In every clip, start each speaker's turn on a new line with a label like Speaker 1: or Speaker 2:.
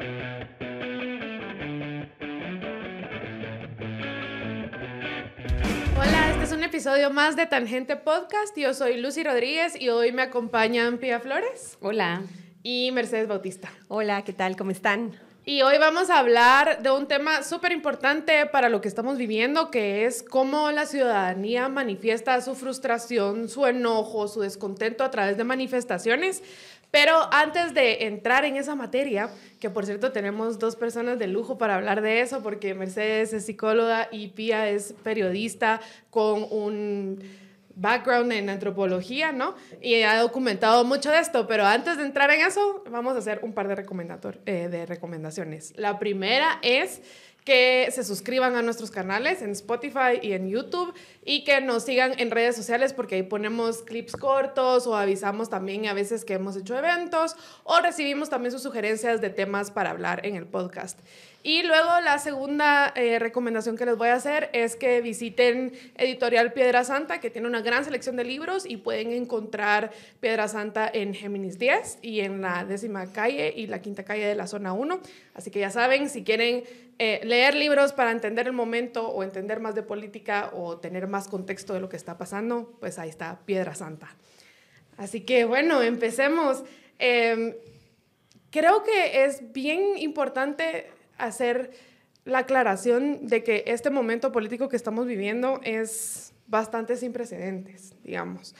Speaker 1: Hola, este es un episodio más de Tangente Podcast. Yo soy Lucy Rodríguez y hoy me acompañan Pia Flores. Hola. Y Mercedes Bautista. Hola, ¿qué tal? ¿Cómo están? Y hoy vamos a hablar de un tema súper importante para lo que estamos viviendo, que es cómo la ciudadanía manifiesta su frustración, su enojo, su descontento a través de manifestaciones, pero antes de entrar en esa materia, que por cierto tenemos dos personas de lujo para hablar de eso, porque Mercedes es psicóloga y Pia es periodista con un background en antropología, ¿no? Y ha documentado mucho de esto, pero antes de entrar en eso, vamos a hacer un par de, eh, de recomendaciones. La primera es que se suscriban a nuestros canales en Spotify y en YouTube y que nos sigan en redes sociales porque ahí ponemos clips cortos o avisamos también a veces que hemos hecho eventos o recibimos también sus sugerencias de temas para hablar en el podcast. Y luego la segunda eh, recomendación que les voy a hacer es que visiten Editorial Piedra Santa, que tiene una gran selección de libros y pueden encontrar Piedra Santa en Géminis 10 y en la décima calle y la quinta calle de la zona 1. Así que ya saben, si quieren eh, leer libros para entender el momento o entender más de política o tener más contexto de lo que está pasando, pues ahí está Piedra Santa. Así que bueno, empecemos. Em, creo que es bien importante hacer la aclaración de que este momento político que estamos viviendo es bastante sin precedentes, digamos.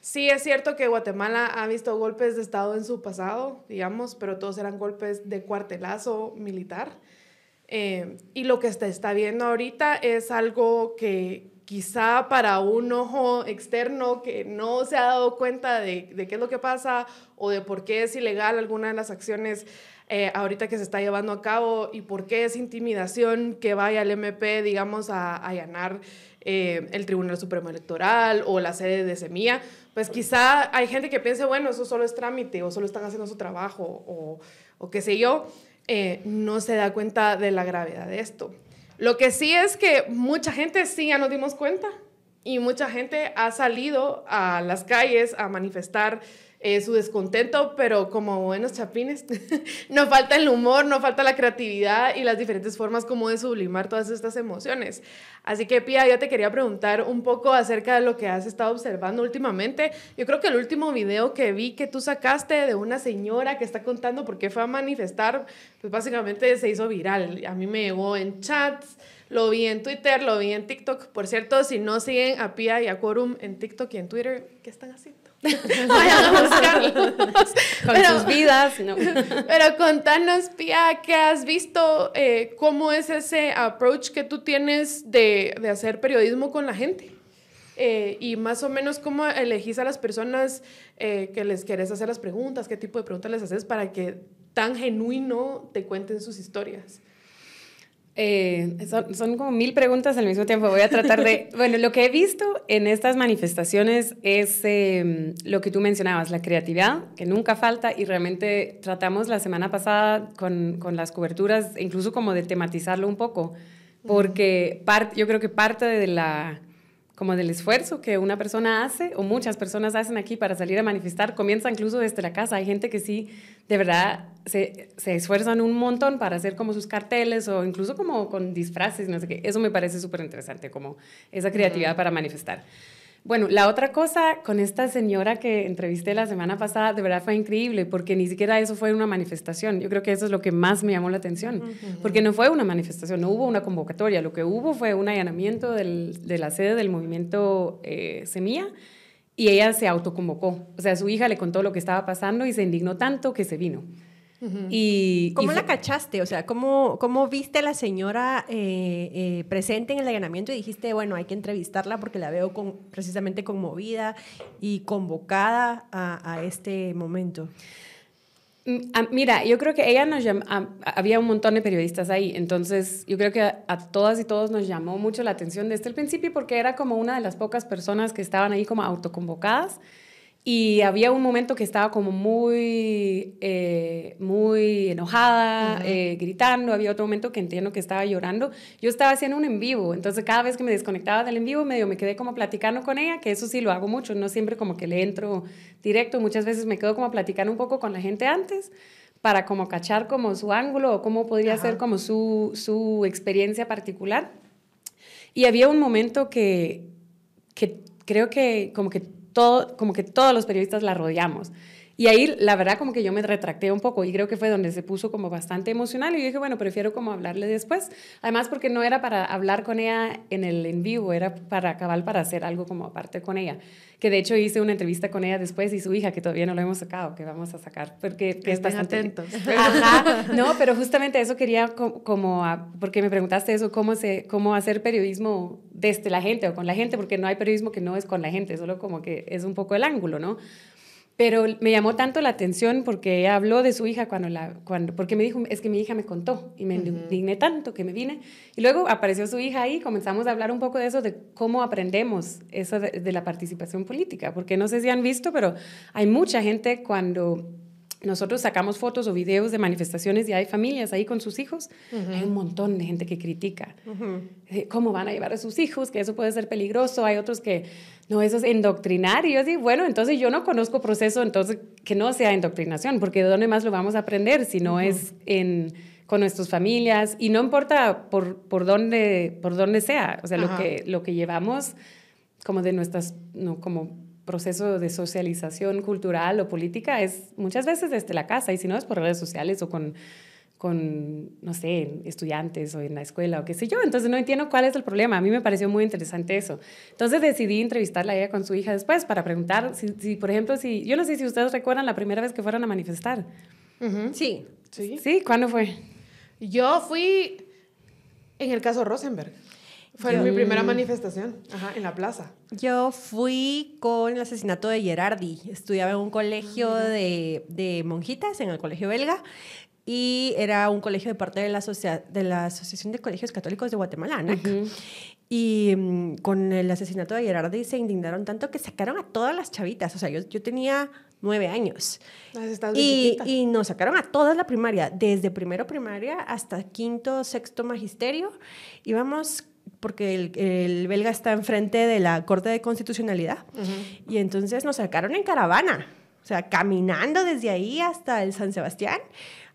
Speaker 1: Sí es cierto que Guatemala ha visto golpes de Estado en su pasado, digamos, pero todos eran golpes de cuartelazo militar. Eh, y lo que se está viendo ahorita es algo que quizá para un ojo externo que no se ha dado cuenta de, de qué es lo que pasa o de por qué es ilegal alguna de las acciones eh, ahorita que se está llevando a cabo y por qué es intimidación que vaya al MP, digamos, a, allanar eh, el Tribunal Supremo Electoral o la sede de Semilla, pues quizá hay gente que piense, bueno, eso solo es trámite o solo están haciendo su trabajo o, qué sé yo, eh, no se da cuenta de la gravedad de esto. Lo que sí es que mucha gente sí ya nos dimos cuenta y mucha gente ha salido a las calles a manifestar eh, su descontento, pero como buenos chapines, no falta el humor, no falta la creatividad y las diferentes formas como de sublimar todas estas emociones. Así que Pia, yo te quería preguntar un poco acerca de lo que has estado observando últimamente. Yo creo que el último video que vi que tú sacaste de una señora que está contando por qué fue a manifestar, pues básicamente se hizo viral. A mí me llegó en chats, lo vi en Twitter, lo vi en TikTok. Por cierto, si no siguen a Pia y a Quorum en TikTok y en Twitter, ¿qué están haciendo? Vayan a con sus vidas. pero contanos, Pia, ¿qué has visto? Eh, ¿Cómo es ese approach que tú tienes de, hacer periodismo con la gente? Eh, y más o menos cómo elegís a las personas eh, que les querés hacer las preguntas, qué tipo de preguntas les haces para que tan genuino te cuenten sus historias.
Speaker 2: Eh, son, como mil preguntas al mismo tiempo. Voy a tratar de... bueno, lo que he visto en estas manifestaciones es em, lo que tú mencionabas, la creatividad, que nunca falta y realmente tratamos la semana pasada con, con las coberturas, incluso como de tematizarlo un poco, porque part, yo creo que parte de la como del esfuerzo que una persona hace o muchas personas hacen aquí para salir a manifestar, comienza incluso desde la casa. Hay gente que sí, de verdad, se, esfuerzan un montón para hacer como sus carteles o incluso como con disfraces, no sé qué. Eso me parece súper interesante, como esa creatividad para manifestar. Bueno, la otra cosa con esta señora que entrevisté la semana pasada, de verdad fue increíble, porque ni siquiera eso fue una manifestación. Yo creo que eso es lo que más me llamó la atención, porque no fue una manifestación, no hubo una convocatoria, lo que hubo fue un allanamiento de la sede del movimiento eh, Semilla y ella se autoconvocó. O sea, su hija le contó lo que estaba pasando y se indignó tanto que se vino y, ¿Cómo la cachaste? O sea, ¿cómo, cómo viste a la señora eh, eh, presente en el allanamiento
Speaker 3: y dijiste, bueno, hay que entrevistarla porque la veo precisamente conmovida y convocada
Speaker 2: a, este momento? Mm, ah, mira, yo creo que ella nos llamó, ah, había un montón de periodistas ahí, entonces yo creo que a, todas y todos nos llamó mucho la atención desde el principio porque era como una de las pocas personas que estaban ahí como autoconvocadas y había un momento que estaba como muy, eh, muy enojada, eh, gritando. Había otro momento que entiendo que estaba llorando. Yo estaba haciendo un en vivo, entonces cada vez que me desconectaba del en vivo, medio me quedé como platicando con ella, que eso sí lo hago mucho, no siempre como que le entro directo. Muchas veces me quedo como platicando un poco con la gente antes para como cachar como su ángulo o cómo podría ser como su, experiencia particular. Y había un momento que, que creo que como que como que todos los periodistas la rodeamos. Y ahí, la verdad, como que yo me retracté un poco y creo que fue donde se puso como bastante emocional y yo dije, bueno, prefiero como hablarle después. Además, porque no era para hablar con ella en el en vivo, era para acabar, para hacer algo como aparte con ella. Que de hecho hice una entrevista con ella después y su hija, que todavía no lo hemos sacado, que vamos a sacar, porque estás es bastante... atentos. Ajá. No, pero justamente eso quería como, porque me preguntaste eso, cómo, cómo hacer periodismo desde la gente o con la gente, porque no hay periodismo que no es con la gente, solo como que es un poco el ángulo, ¿no? Pero me llamó tanto la atención porque ella habló de su hija cuando la, cuando, porque me dijo, es que mi hija me contó y me indigné tanto que me vine. Y luego apareció su hija ahí, comenzamos a hablar un poco de eso, de cómo aprendemos eso de la participación política, porque no sé si han visto, pero hay mucha gente cuando nosotros sacamos fotos o videos de manifestaciones y hay familias ahí con sus hijos. Hay un montón de gente que critica. Eh, ¿Cómo van a llevar a sus hijos? Que eso puede ser peligroso. Hay otros que, no, eso es indoctrinar. Y yo digo, bueno, entonces yo no conozco proceso, entonces que no sea indoctrinación, porque ¿de dónde más lo vamos a aprender si no es en, con nuestras familias? Y no importa por, por, dónde, por dónde sea. O sea, lo que, lo que llevamos como de nuestras, no, como proceso de socialización cultural o política es muchas veces desde la casa y si no es por redes sociales o con, con no sé, estudiantes o en la escuela o qué sé yo. Entonces no entiendo cuál es el problema. A mí me pareció muy interesante eso. Entonces decidí entrevistarla a ella con su hija después para preguntar si, por ejemplo, si yo no sé si ustedes recuerdan la primera vez que fueron a manifestar. Sí. Sí. Sí, ¿cuándo fue? Yo fui en el caso Rosenberg. Fue mi primera
Speaker 1: manifestación, en la plaza.
Speaker 3: Yo fui con el asesinato de Gerardi. Estudiaba en un colegio ah, de, monjitas, en el colegio belga, y era un colegio de parte de la, de la Asociación de Colegios Católicos de Guatemala, Y mm, con el asesinato de Gerardi se indignaron tanto que sacaron a todas las chavitas. O sea, yo, tenía nueve años. Y, y, nos sacaron a todas la primaria, desde primero primaria hasta quinto, sexto magisterio. Íbamos porque el, belga está enfrente de la Corte de Constitucionalidad. Y entonces nos sacaron en caravana, o sea, caminando desde ahí hasta el San Sebastián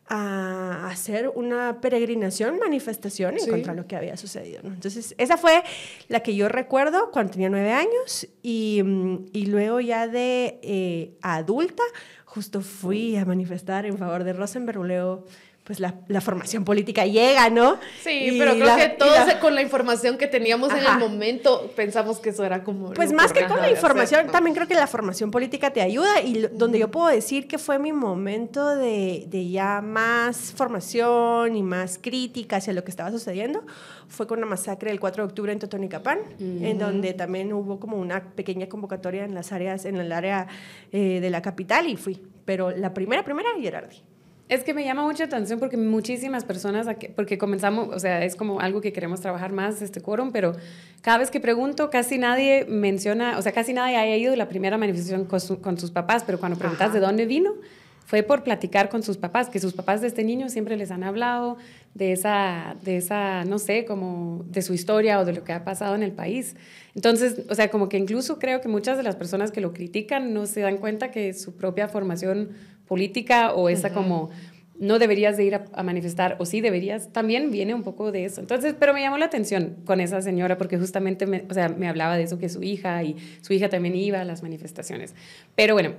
Speaker 3: a hacer una peregrinación, manifestación en contra de lo que había sucedido. Entonces, esa fue la que yo recuerdo cuando tenía nueve años y, mm, y luego ya de eh, adulta, justo fui a manifestar en favor de Rosenberg, luego pues la, formación política llega, ¿no? Sí, pero creo que todos con
Speaker 1: la información que teníamos en el momento pensamos que eso era como... Pues más que con la información,
Speaker 3: también creo que la formación política te ayuda y donde yo puedo decir que fue mi momento de, ya más formación y más crítica hacia lo que estaba sucediendo fue con la masacre del 4 de octubre en Totonicapán, en donde también hubo como una pequeña convocatoria en las áreas, en el área
Speaker 2: eh, de la capital y fui. Pero la primera, primera, Gerardi. Es que me llama mucha atención porque muchísimas personas, porque comenzamos, o sea, es como algo que queremos trabajar más, este quórum, pero cada vez que pregunto, casi nadie menciona, o sea, casi nadie ha ido la primera manifestación con, sus papás, pero cuando preguntas de dónde vino, fue por platicar con sus papás, que sus papás de este niño siempre les han hablado de esa, de esa, no sé, como de su historia o de lo que ha pasado en el país. Entonces, o sea, como que incluso creo que muchas de las personas que lo critican no se dan cuenta que su propia formación política o esa como no deberías de ir a, manifestar o sí deberías, también viene un poco de eso. Entonces, pero me llamó la atención con esa señora porque justamente me, o sea, me hablaba de eso que su hija y su hija también iba a las manifestaciones. Pero bueno,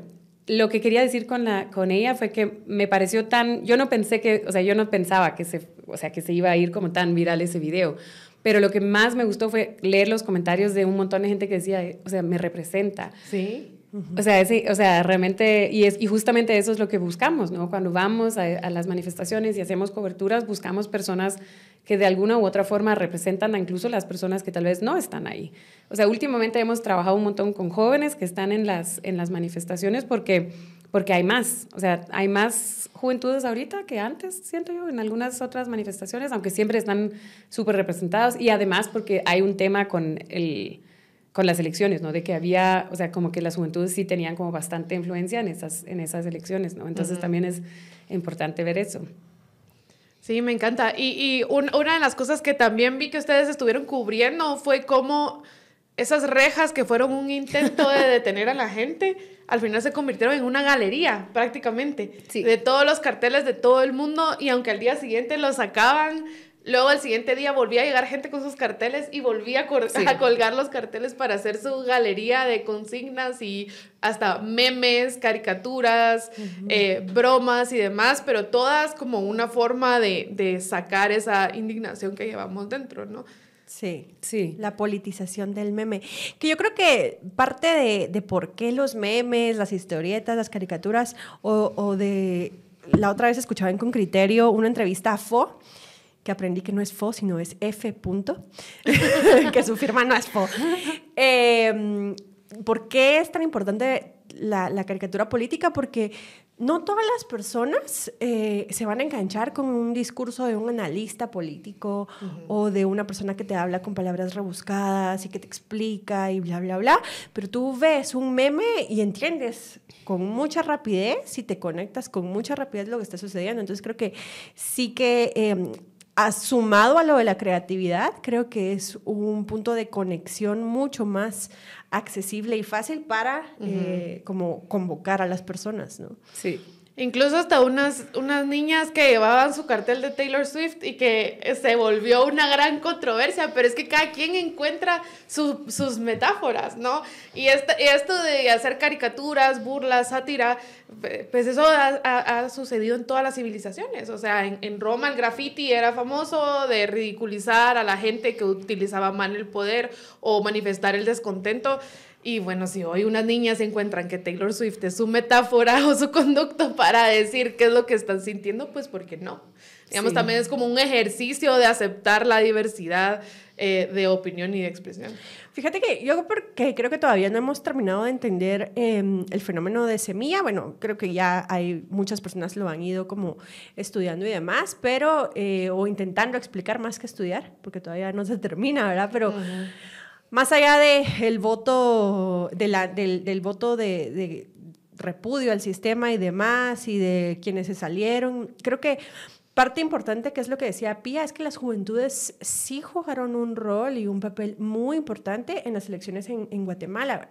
Speaker 2: lo que quería decir con, la, con ella fue que me pareció tan, yo no pensé que, o sea, yo no pensaba que se, o sea, que se iba a ir como tan viral ese video, pero lo que más me gustó fue leer los comentarios de un montón de gente que decía, eh, o sea, me representa. Sí. O sea, o sea, realmente, y, es, y justamente eso es lo que buscamos, ¿no? Cuando vamos a, las manifestaciones y hacemos coberturas, buscamos personas que de alguna u otra forma representan a incluso las personas que tal vez no están ahí. O sea, últimamente hemos trabajado un montón con jóvenes que están en las, en las manifestaciones porque, porque hay más, o sea, hay más juventudes ahorita que antes, siento yo, en algunas otras manifestaciones, aunque siempre están súper representados y además porque hay un tema con el con las elecciones, ¿no? De que había, o sea, como que las juventudes sí tenían como bastante influencia en esas, en esas elecciones, ¿no? Entonces también es importante ver eso. Sí, me encanta. Y, una de las cosas que también vi que ustedes estuvieron cubriendo fue
Speaker 1: cómo esas rejas que fueron un intento de detener a la gente, al final se convirtieron en una galería prácticamente de todos los carteles de todo el mundo y aunque al día siguiente los sacaban, Luego al siguiente día volvía a llegar gente con sus carteles y volvía a, colgar los carteles para hacer su galería de consignas y hasta memes, caricaturas, eh, bromas y demás, pero todas como una forma de, sacar esa indignación que llevamos dentro, ¿no? Sí, sí. La
Speaker 3: politización del meme. Que yo creo que parte de, por qué los memes, las historietas, las caricaturas, o, o, de. La otra vez en con criterio una entrevista a Fo que aprendí que no es FO, sino es F. Punto, que su firma no es FO. Em, ¿Por qué es tan importante la, caricatura política? Porque no todas las personas eh, se van a enganchar con un discurso de un analista político o de una persona que te habla con palabras rebuscadas y que te explica y bla, bla, bla. Pero tú ves un meme y entiendes con mucha rapidez, y te conectas con mucha rapidez lo que está sucediendo. Entonces creo que sí que... Em, sumado a lo de la creatividad, creo que es un punto de conexión mucho más accesible y fácil para eh, como convocar a las personas, ¿no? Sí.
Speaker 1: Incluso hasta unas, unas niñas que llevaban su cartel de Taylor Swift y que eh, se volvió una gran controversia, pero es que cada quien encuentra sus metáforas, ¿no? Y, esto de hacer caricaturas, burlas, sátira, pues eso ha, sucedido en todas las civilizaciones. O sea, en, en, Roma el graffiti era famoso de ridiculizar a la gente que utilizaba mal el poder o manifestar el descontento. Y bueno, si hoy unas niñas encuentran que Taylor Swift es su metáfora o su conducto para decir qué es lo que están sintiendo, pues ¿por qué no? Digamos, también es como un ejercicio de aceptar la diversidad eh, de opinión y de expresión.
Speaker 3: Fíjate que yo porque creo que todavía no hemos terminado de entender em, el fenómeno de semilla, bueno, creo que ya hay muchas personas lo han ido como estudiando y demás, pero, eh, o intentando explicar más que estudiar, porque todavía no se termina, ¿verdad? Pero... Más allá de voto, del, voto de, repudio al sistema y demás, y de quienes se salieron, creo que parte importante, que es lo que decía Pía, es que las juventudes sí jugaron un rol y un papel muy importante en las elecciones en, Guatemala,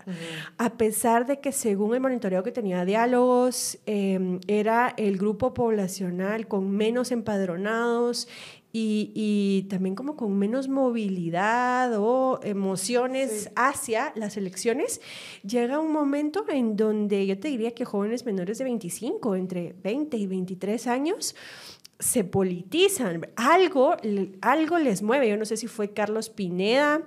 Speaker 3: a pesar de que según el monitoreo que tenía diálogos, eh, era el grupo poblacional con menos empadronados y, también como con menos movilidad o emociones hacia las elecciones, llega un momento en donde yo te diría que jóvenes menores de 25, entre 20 y 23 años, se politizan, algo, algo les mueve. Yo no sé si fue Carlos Pineda,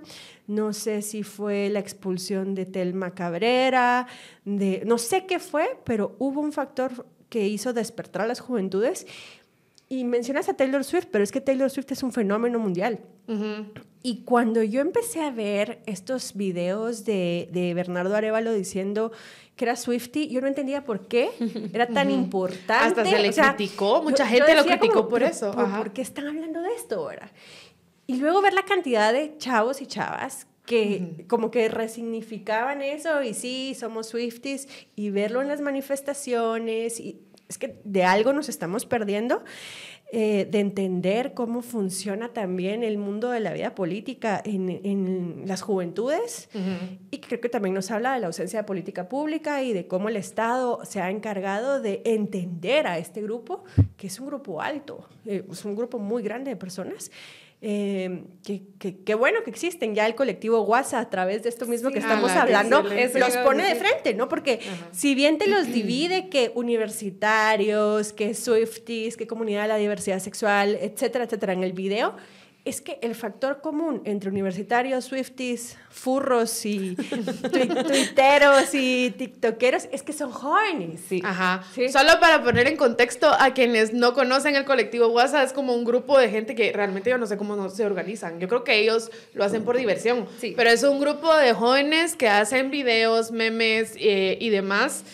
Speaker 3: no sé si fue la expulsión de Telma Cabrera, de, no sé qué fue, pero hubo un factor que hizo despertar a las juventudes y mencionas a Taylor Swift, pero es que Taylor Swift es un fenómeno mundial. Y cuando yo empecé a ver estos videos de, Bernardo Arevalo diciendo que era Swifty, yo no entendía por qué era tan importante. Hasta se le criticó, mucha gente lo criticó por eso. porque ¿Por qué están hablando de esto ahora? Y luego ver la cantidad de chavos y chavas que como que resignificaban eso y sí, somos Swifties y verlo en las manifestaciones y es que de algo nos estamos perdiendo, eh, de entender cómo funciona también el mundo de la vida política en, las juventudes. Y creo que también nos habla de la ausencia de política pública y de cómo el Estado se ha encargado de entender a este grupo, que es un grupo alto, eh, es un grupo muy grande de personas, Em, qué que, bueno que existen ya el colectivo WhatsApp a través de esto mismo que estamos hablando, los pone de frente, ¿no? Porque si bien te los divide que universitarios, que Swifties, que comunidad de la diversidad sexual, etcétera, etcétera, en el video, es que el factor común entre universitarios, Swifties,
Speaker 1: furros y tuiteros y tiktokeros es que son jóvenes. Ajá. Solo para poner en contexto a quienes no conocen el colectivo WhatsApp, es como un grupo de gente que realmente yo no sé cómo se organizan. Yo creo que ellos lo hacen por diversión. Pero es un grupo de jóvenes que hacen videos, memes eh, y demás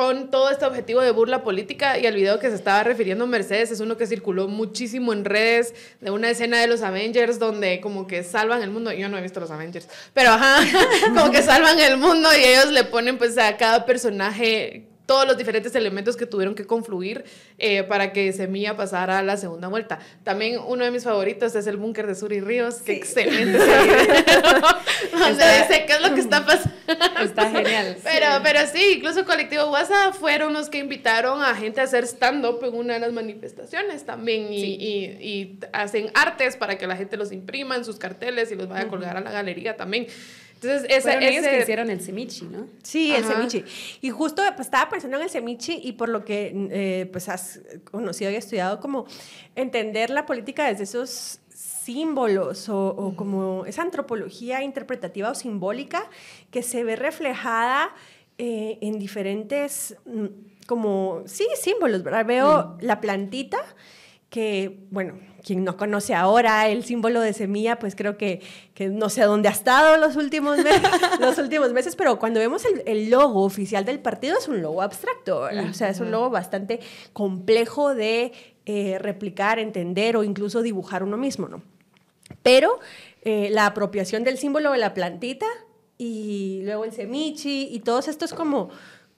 Speaker 1: con todo este objetivo de burla política y el video que se estaba refiriendo Mercedes es uno que circuló muchísimo en redes de una escena de los Avengers donde como que salvan el mundo, yo no he visto los Avengers, pero ajá, como que salvan el mundo y ellos le ponen pues a cada personaje todos los diferentes elementos que tuvieron que confluir eh, para que Semilla pasara a la segunda vuelta. También uno de mis favoritos es el búnker de Sur y Ríos, que excelente. Donde dice qué es lo que está pasando. Está genial. Pero sí. pero sí, incluso Colectivo WhatsApp fueron los que invitaron a gente a hacer stand-up en una de las manifestaciones también y, y, hacen artes para que la gente los imprima en sus carteles y los vaya a colgar a la galería también.
Speaker 2: Entonces, ese, ellos que hicieron el semichi, ¿no? Sí, el semichi. Y justo estaba
Speaker 3: pensando en el semichi y por lo que eh, pues has conocido y estudiado, como entender la política desde esos símbolos o, como esa antropología interpretativa o simbólica que se ve reflejada eh, en diferentes, mm, como, sí, símbolos, ¿verdad? Veo la plantita que, bueno, quien no conoce ahora el símbolo de semilla, pues creo que, no sé dónde ha estado los últimos, meses, los últimos meses, pero cuando vemos el, logo oficial del partido es un logo abstracto, o sea, es un logo bastante complejo de eh, replicar, entender o incluso dibujar uno mismo, ¿no? Pero eh, la apropiación del símbolo de la plantita y luego el semichi y todos estos como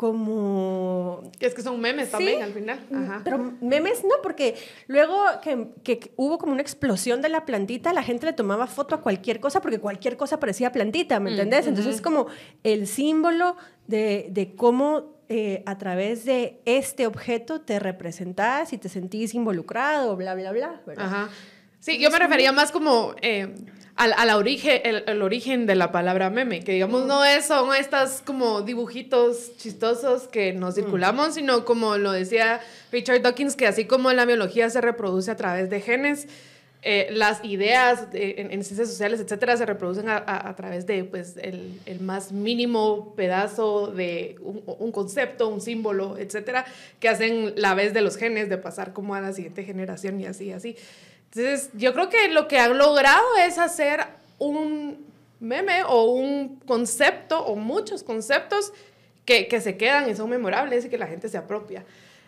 Speaker 3: como... Es que son memes también al final. Ajá. Pero memes no, porque luego que, hubo como una explosión de la plantita, la gente le tomaba foto a cualquier cosa porque cualquier cosa parecía plantita, ¿me mm, entendés? Entonces es como el símbolo de, cómo eh, a través de este objeto te representás y te sentís involucrado, bla, bla, bla.
Speaker 1: Ajá. Sí, yo me refería más como eh, al, origen, el, origen de la palabra meme, que digamos no es, son estas como dibujitos chistosos que nos mm. circulamos, sino como lo decía Richard Dawkins, que así como la biología se reproduce a través de genes, eh, las ideas en, ciencias sociales, etcétera, se reproducen a, través de pues, el, más mínimo pedazo de un, un, concepto, un símbolo, etcétera, que hacen la vez de los genes de pasar como a la siguiente generación y así, así. Entonces, yo creo que lo que han logrado es hacer un meme o un concepto o muchos conceptos que, que se quedan y son memorables y que la gente se apropia.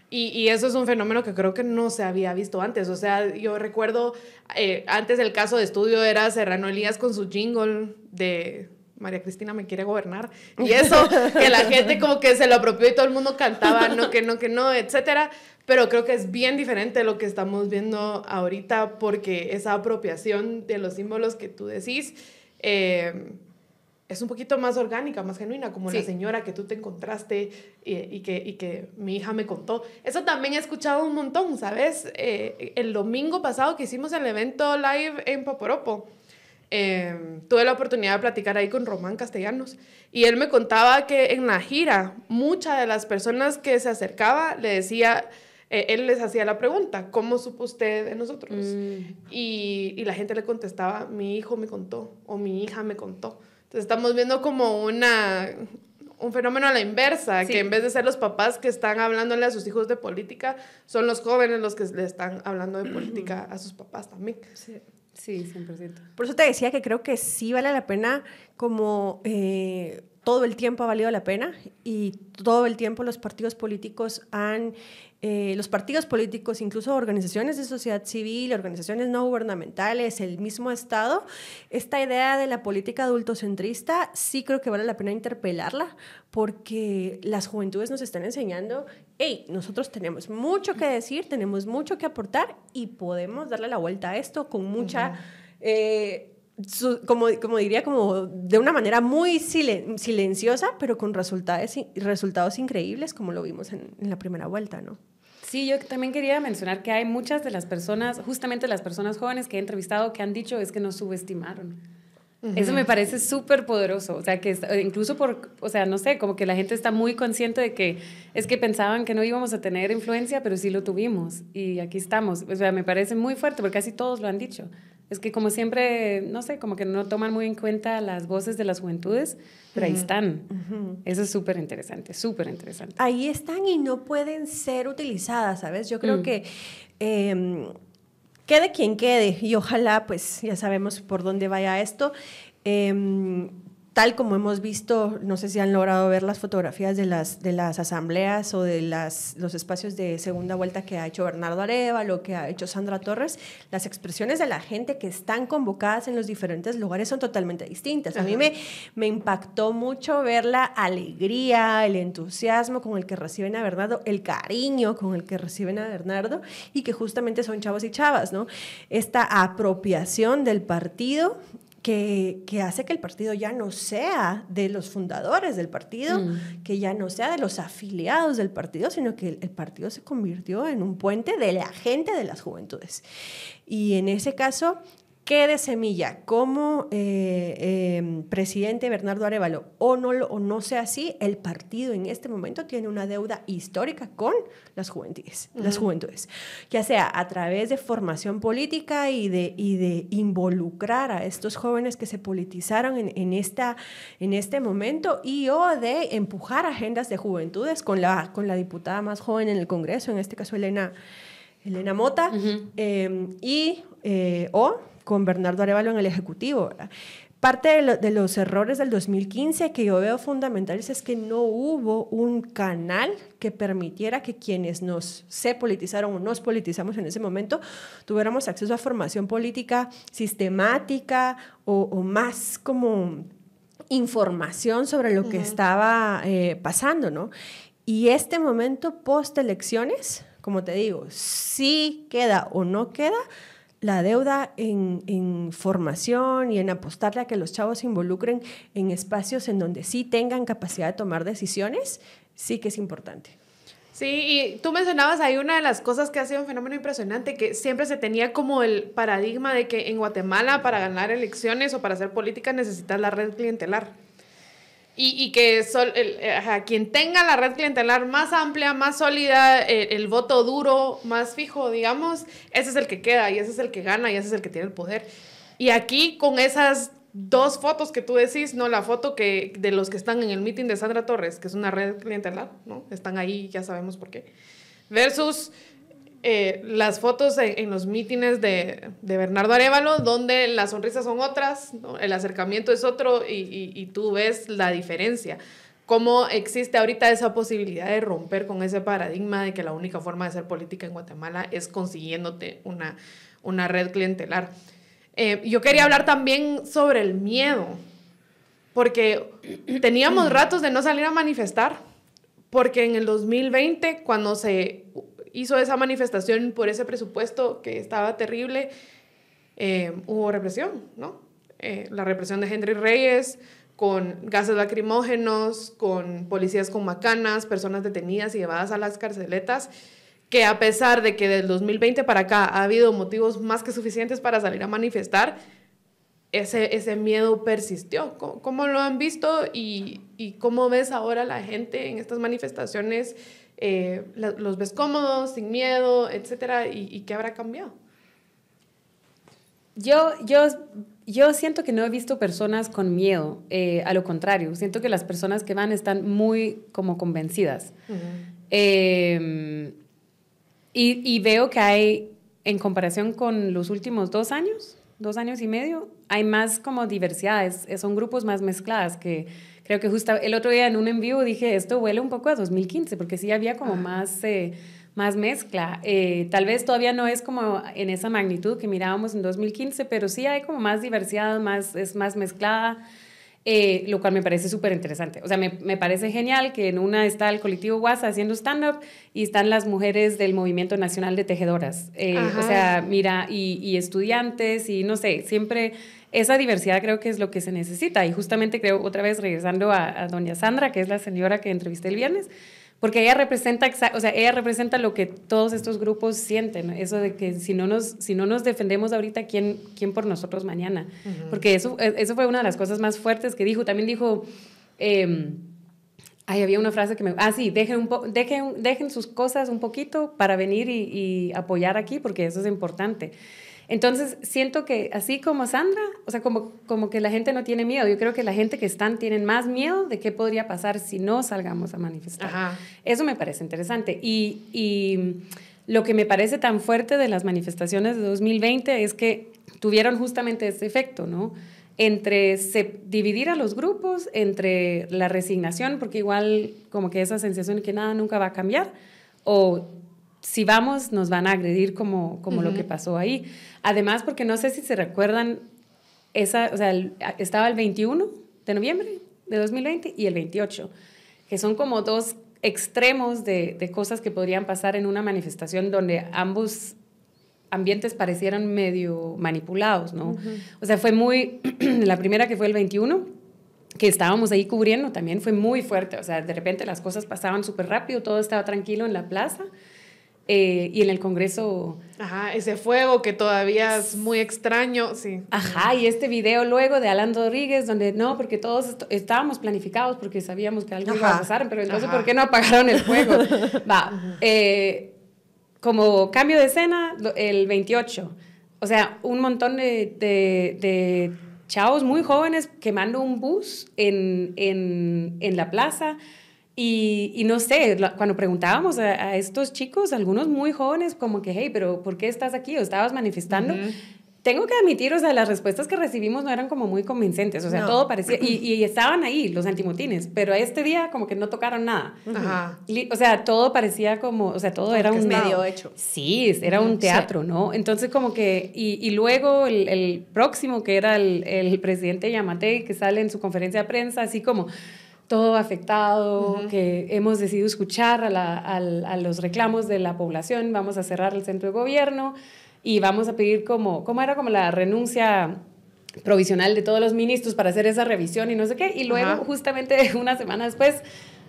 Speaker 1: Y, y, eso es un fenómeno que creo que no se había visto antes. O sea, yo recuerdo, eh, antes el caso de estudio era Serrano Elías con su jingle de María Cristina me quiere gobernar. Y eso, que la gente como que se lo apropió y todo el mundo cantaba, no, que no, que no, etcétera. Pero creo que es bien diferente lo que estamos viendo ahorita porque esa apropiación de los símbolos que tú decís eh, es un poquito más orgánica, más genuina, como la señora que tú te encontraste y, que, y que mi hija me contó. Eso también he escuchado un montón, ¿sabes? Eh, el domingo pasado que hicimos el evento live en Poporopo Em, tuve la oportunidad de platicar ahí con Román Castellanos y él me contaba que en la gira muchas de las personas que se acercaba le decía, eh, él les hacía la pregunta, ¿cómo supo usted de nosotros? Mm. Y, la gente le contestaba, mi hijo me contó o mi hija me contó. Entonces estamos viendo como una, un fenómeno a la inversa, que en vez de ser los papás que están hablándole a sus hijos de política, son los jóvenes los que le están hablando de política a sus papás también. Sí, 100%. Por eso
Speaker 3: te decía que creo que sí vale la pena como... Eh, todo el tiempo ha valido la pena y todo el tiempo los partidos políticos han, eh, los partidos políticos, incluso organizaciones de sociedad civil, organizaciones no gubernamentales, el mismo Estado, esta idea de la política adultocentrista sí creo que vale la pena interpelarla porque las juventudes nos están enseñando hey, nosotros tenemos mucho que decir, tenemos mucho que aportar y podemos darle la vuelta a esto con mucha... Eh, como, como diría, como de una manera muy silenciosa, pero con resultados, resultados increíbles, como lo vimos en, en la primera vuelta, ¿no?
Speaker 2: Sí, yo también quería mencionar que hay muchas de las personas, justamente las personas jóvenes que he entrevistado, que han dicho es que nos subestimaron.
Speaker 3: Eso me parece
Speaker 2: súper poderoso, o sea, que incluso por, o sea, no sé, como que la gente está muy consciente de que es que pensaban que no íbamos a tener influencia, pero sí lo tuvimos y aquí estamos. O sea, me parece muy fuerte porque casi todos lo han dicho. Es que como siempre, no sé, como que no toman muy en cuenta las voces de las juventudes, pero ahí están. Eso es súper interesante, súper interesante.
Speaker 3: Ahí están y no pueden ser utilizadas, ¿sabes? Yo creo mm. que... Em, quede quien quede y ojalá pues ya sabemos por dónde vaya esto. Em, tal como hemos visto, no sé si han logrado ver las fotografías de las, de las asambleas o de las, los espacios de segunda vuelta que ha hecho Bernardo Areva, lo que ha hecho Sandra Torres, las expresiones de la gente que están convocadas en los diferentes lugares son totalmente distintas. A mí me, me impactó mucho ver la alegría, el entusiasmo con el que reciben a Bernardo, el cariño con el que reciben a Bernardo y que justamente son chavos y chavas, ¿no? Esta apropiación del partido que, hace que el partido ya no sea de los fundadores del partido, mm. que ya no sea de los afiliados del partido, sino que el, partido se convirtió en un puente de la gente de las juventudes. Y en ese caso, ¿Qué de semilla? como eh, em, presidente Bernardo Arevalo o no, o no sea así, el partido en este momento tiene una deuda histórica con las juventudes, las juventudes, ya sea a través de formación política y de, y de involucrar a estos jóvenes que se politizaron en, en, esta, en este momento y o de empujar agendas de juventudes con la, con la diputada más joven en el Congreso, en este caso Elena, Elena Mota, em, y eh, o con Bernardo Arevalo en el Ejecutivo. Parte de, los errores del 2015 que yo veo fundamentales es que no hubo un canal que permitiera que quienes nos se politizaron o nos politizamos en ese momento tuviéramos acceso a formación política sistemática o, más como información sobre lo que estaba eh, pasando, ¿no? Y este momento post elecciones, como te digo, sí queda o no queda, la deuda en, formación y en apostarle a que los chavos se involucren en espacios en donde sí tengan capacidad de tomar decisiones, sí que es importante.
Speaker 1: Sí, y tú mencionabas ahí una de las cosas que ha sido un fenómeno impresionante, que siempre se tenía como el paradigma de que en Guatemala para ganar elecciones o para hacer política necesitas la red clientelar. Y, que a quien tenga la red clientelar más amplia, más sólida, eh, el, voto duro, más fijo, digamos, ese es el que queda y ese es el que gana y ese es el que tiene el poder. Y aquí con esas dos fotos que tú decís, no la foto que de los que están en el meeting de Sandra Torres, que es una red clientelar, ¿no? Están ahí, ya sabemos por qué. Versus eh, las fotos en, los mítines de, de, Bernardo Arevalo, donde las sonrisas son otras, el acercamiento es otro y, y, tú ves la diferencia. ¿Cómo existe ahorita esa posibilidad de romper con ese paradigma de que la única forma de ser política en Guatemala es consiguiéndote una, una red clientelar? Eh, yo quería hablar también sobre el miedo, porque teníamos ratos de no salir a manifestar, porque en el 2020, cuando se hizo esa manifestación por ese presupuesto que estaba terrible, eh, hubo represión, ¿no? Eh, la represión de Henry Reyes, con gases lacrimógenos, con policías con macanas, personas detenidas y llevadas a las carceletas, que a pesar de que del 2020 para acá ha habido motivos más que suficientes para salir a manifestar, ese, ese miedo persistió. ¿Cómo, lo han visto y, y, cómo ves ahora la gente en estas manifestaciones? Eh, los ves cómodos, sin miedo, etcétera, y, qué habrá cambiado.
Speaker 2: Yo, yo, yo siento que no he visto personas con miedo, eh, a lo contrario, siento que las personas que van están muy como convencidas. Em, y, y, veo que hay, en comparación con los últimos dos años, dos años y medio, hay más como diversidades, eh, son grupos más mezcladas que creo que justo el otro día en un en vivo dije, esto huele un poco a 2015, porque sí había como ah. más, eh, más mezcla. Eh, tal vez todavía no es como en esa magnitud que mirábamos en 2015, pero sí hay como más diversidad, más, es más mezclada. Eh, lo cual me parece súper interesante. O sea, me, me, parece genial que en una está el colectivo WASA haciendo stand-up y están las mujeres del Movimiento Nacional de Tejedoras. o sea, mira, y, y, estudiantes y no sé, siempre esa diversidad creo que es lo que se necesita. Y justamente creo, otra vez regresando a, doña Sandra, que es la señora que entrevisté el viernes, porque ella representa, o sea, ella representa lo que todos estos grupos sienten, eso de que si no nos, si no nos defendemos ahorita, ¿quién, quién por nosotros mañana? Porque eso, e, eso fue una de las cosas más fuertes que dijo. También dijo, em, ahí había una frase que me... Ah, sí, dejen, un dejen, dejen sus cosas un poquito para venir y, y apoyar aquí, porque eso es importante. Entonces, siento que así como Sandra, o sea, como, como que la gente no tiene miedo. Yo creo que la gente que están tienen más miedo de qué podría pasar si no salgamos a manifestar. Eso me parece interesante. Y, lo que me parece tan fuerte de las manifestaciones de 2020 es que tuvieron justamente ese efecto, ¿no? entre se, dividir a los grupos, entre la resignación, porque igual como que esa sensación de que nada nunca va a cambiar, o si vamos nos van a agredir como, como lo que pasó ahí. Además, porque no sé si se recuerdan, esa, o sea, estaba el 21 de noviembre de 2020 y el 28, que son como dos extremos de, de cosas que podrían pasar en una manifestación donde ambos ambientes parecieran medio manipulados, ¿no? O sea, fue muy, la primera que fue el 21, que estábamos ahí cubriendo, también fue muy fuerte, o sea, de repente las cosas pasaban súper rápido, todo estaba tranquilo en la plaza eh, y en el Congreso... Ajá, ese fuego que todavía es muy extraño, sí. Ajá, y este video luego de Alan Rodríguez, donde no, porque todos estábamos planificados porque sabíamos que algo iba a pasar, pero entonces ¿por qué no apagaron el fuego? Va, eh, como cambio de escena, el 28. O sea, un montón de, de, de chavos muy jóvenes quemando un bus en, en, en la plaza y, no sé, cuando preguntábamos a, estos chicos, algunos muy jóvenes, como que, hey, pero ¿por qué estás aquí? ¿O estabas manifestando? Tengo que admitir, o sea, las respuestas que recibimos no eran como muy convincentes, o sea, todo parecía, y, estaban ahí los antimotines, pero a este día como que no tocaron nada. o sea, todo parecía como, o sea, todo era un... Medio hecho. Sí, era un teatro, ¿no? Entonces como que, y, luego el, próximo, que era el, presidente Yamate, que sale en su conferencia de prensa, así como todo afectado, que hemos decidido escuchar a, la, los reclamos de la población, vamos a cerrar el centro de gobierno y vamos a pedir como, ¿cómo era como la renuncia? provisional de todos los ministros para hacer esa revisión y no sé qué, y luego justamente una semana después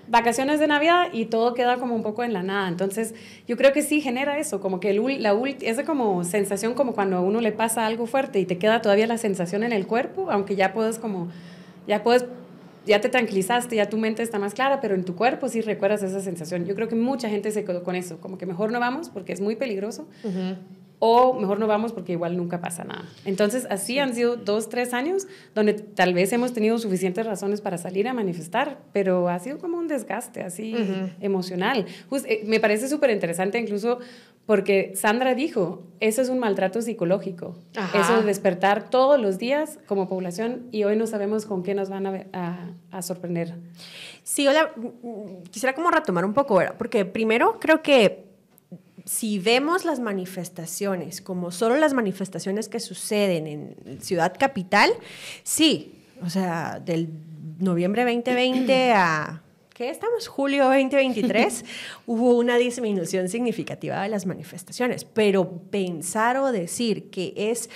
Speaker 2: vacaciones de Navidad y todo queda como un poco en la nada. Entonces, yo creo que sí genera eso, como que el, la esa como sensación como cuando a uno le pasa algo fuerte y te queda todavía la sensación en el cuerpo, aunque ya puedes como ya puedes ya te tranquilizaste, ya tu mente está más clara, pero en tu cuerpo sí recuerdas esa sensación. Yo creo que mucha gente se quedó con eso, como que mejor no vamos porque es muy peligroso. O mejor no vamos porque igual nunca pasa nada. Entonces, así han sido dos, tres años donde tal vez hemos tenido suficientes razones para salir a manifestar, pero ha sido como un desgaste así emocional. Eh, me parece súper interesante incluso porque Sandra dijo, eso es un maltrato psicológico, eso es despertar todos los días como población y hoy no sabemos con qué nos van a, sorprender. Sí, hola, mm, mm, quisiera como retomar un poco, porque
Speaker 3: primero creo que si vemos las manifestaciones como solo las manifestaciones que suceden en Ciudad Capital, sí, o sea, del noviembre 2020 a que estamos julio 2023, hubo una disminución significativa de las manifestaciones, pero pensar o decir que es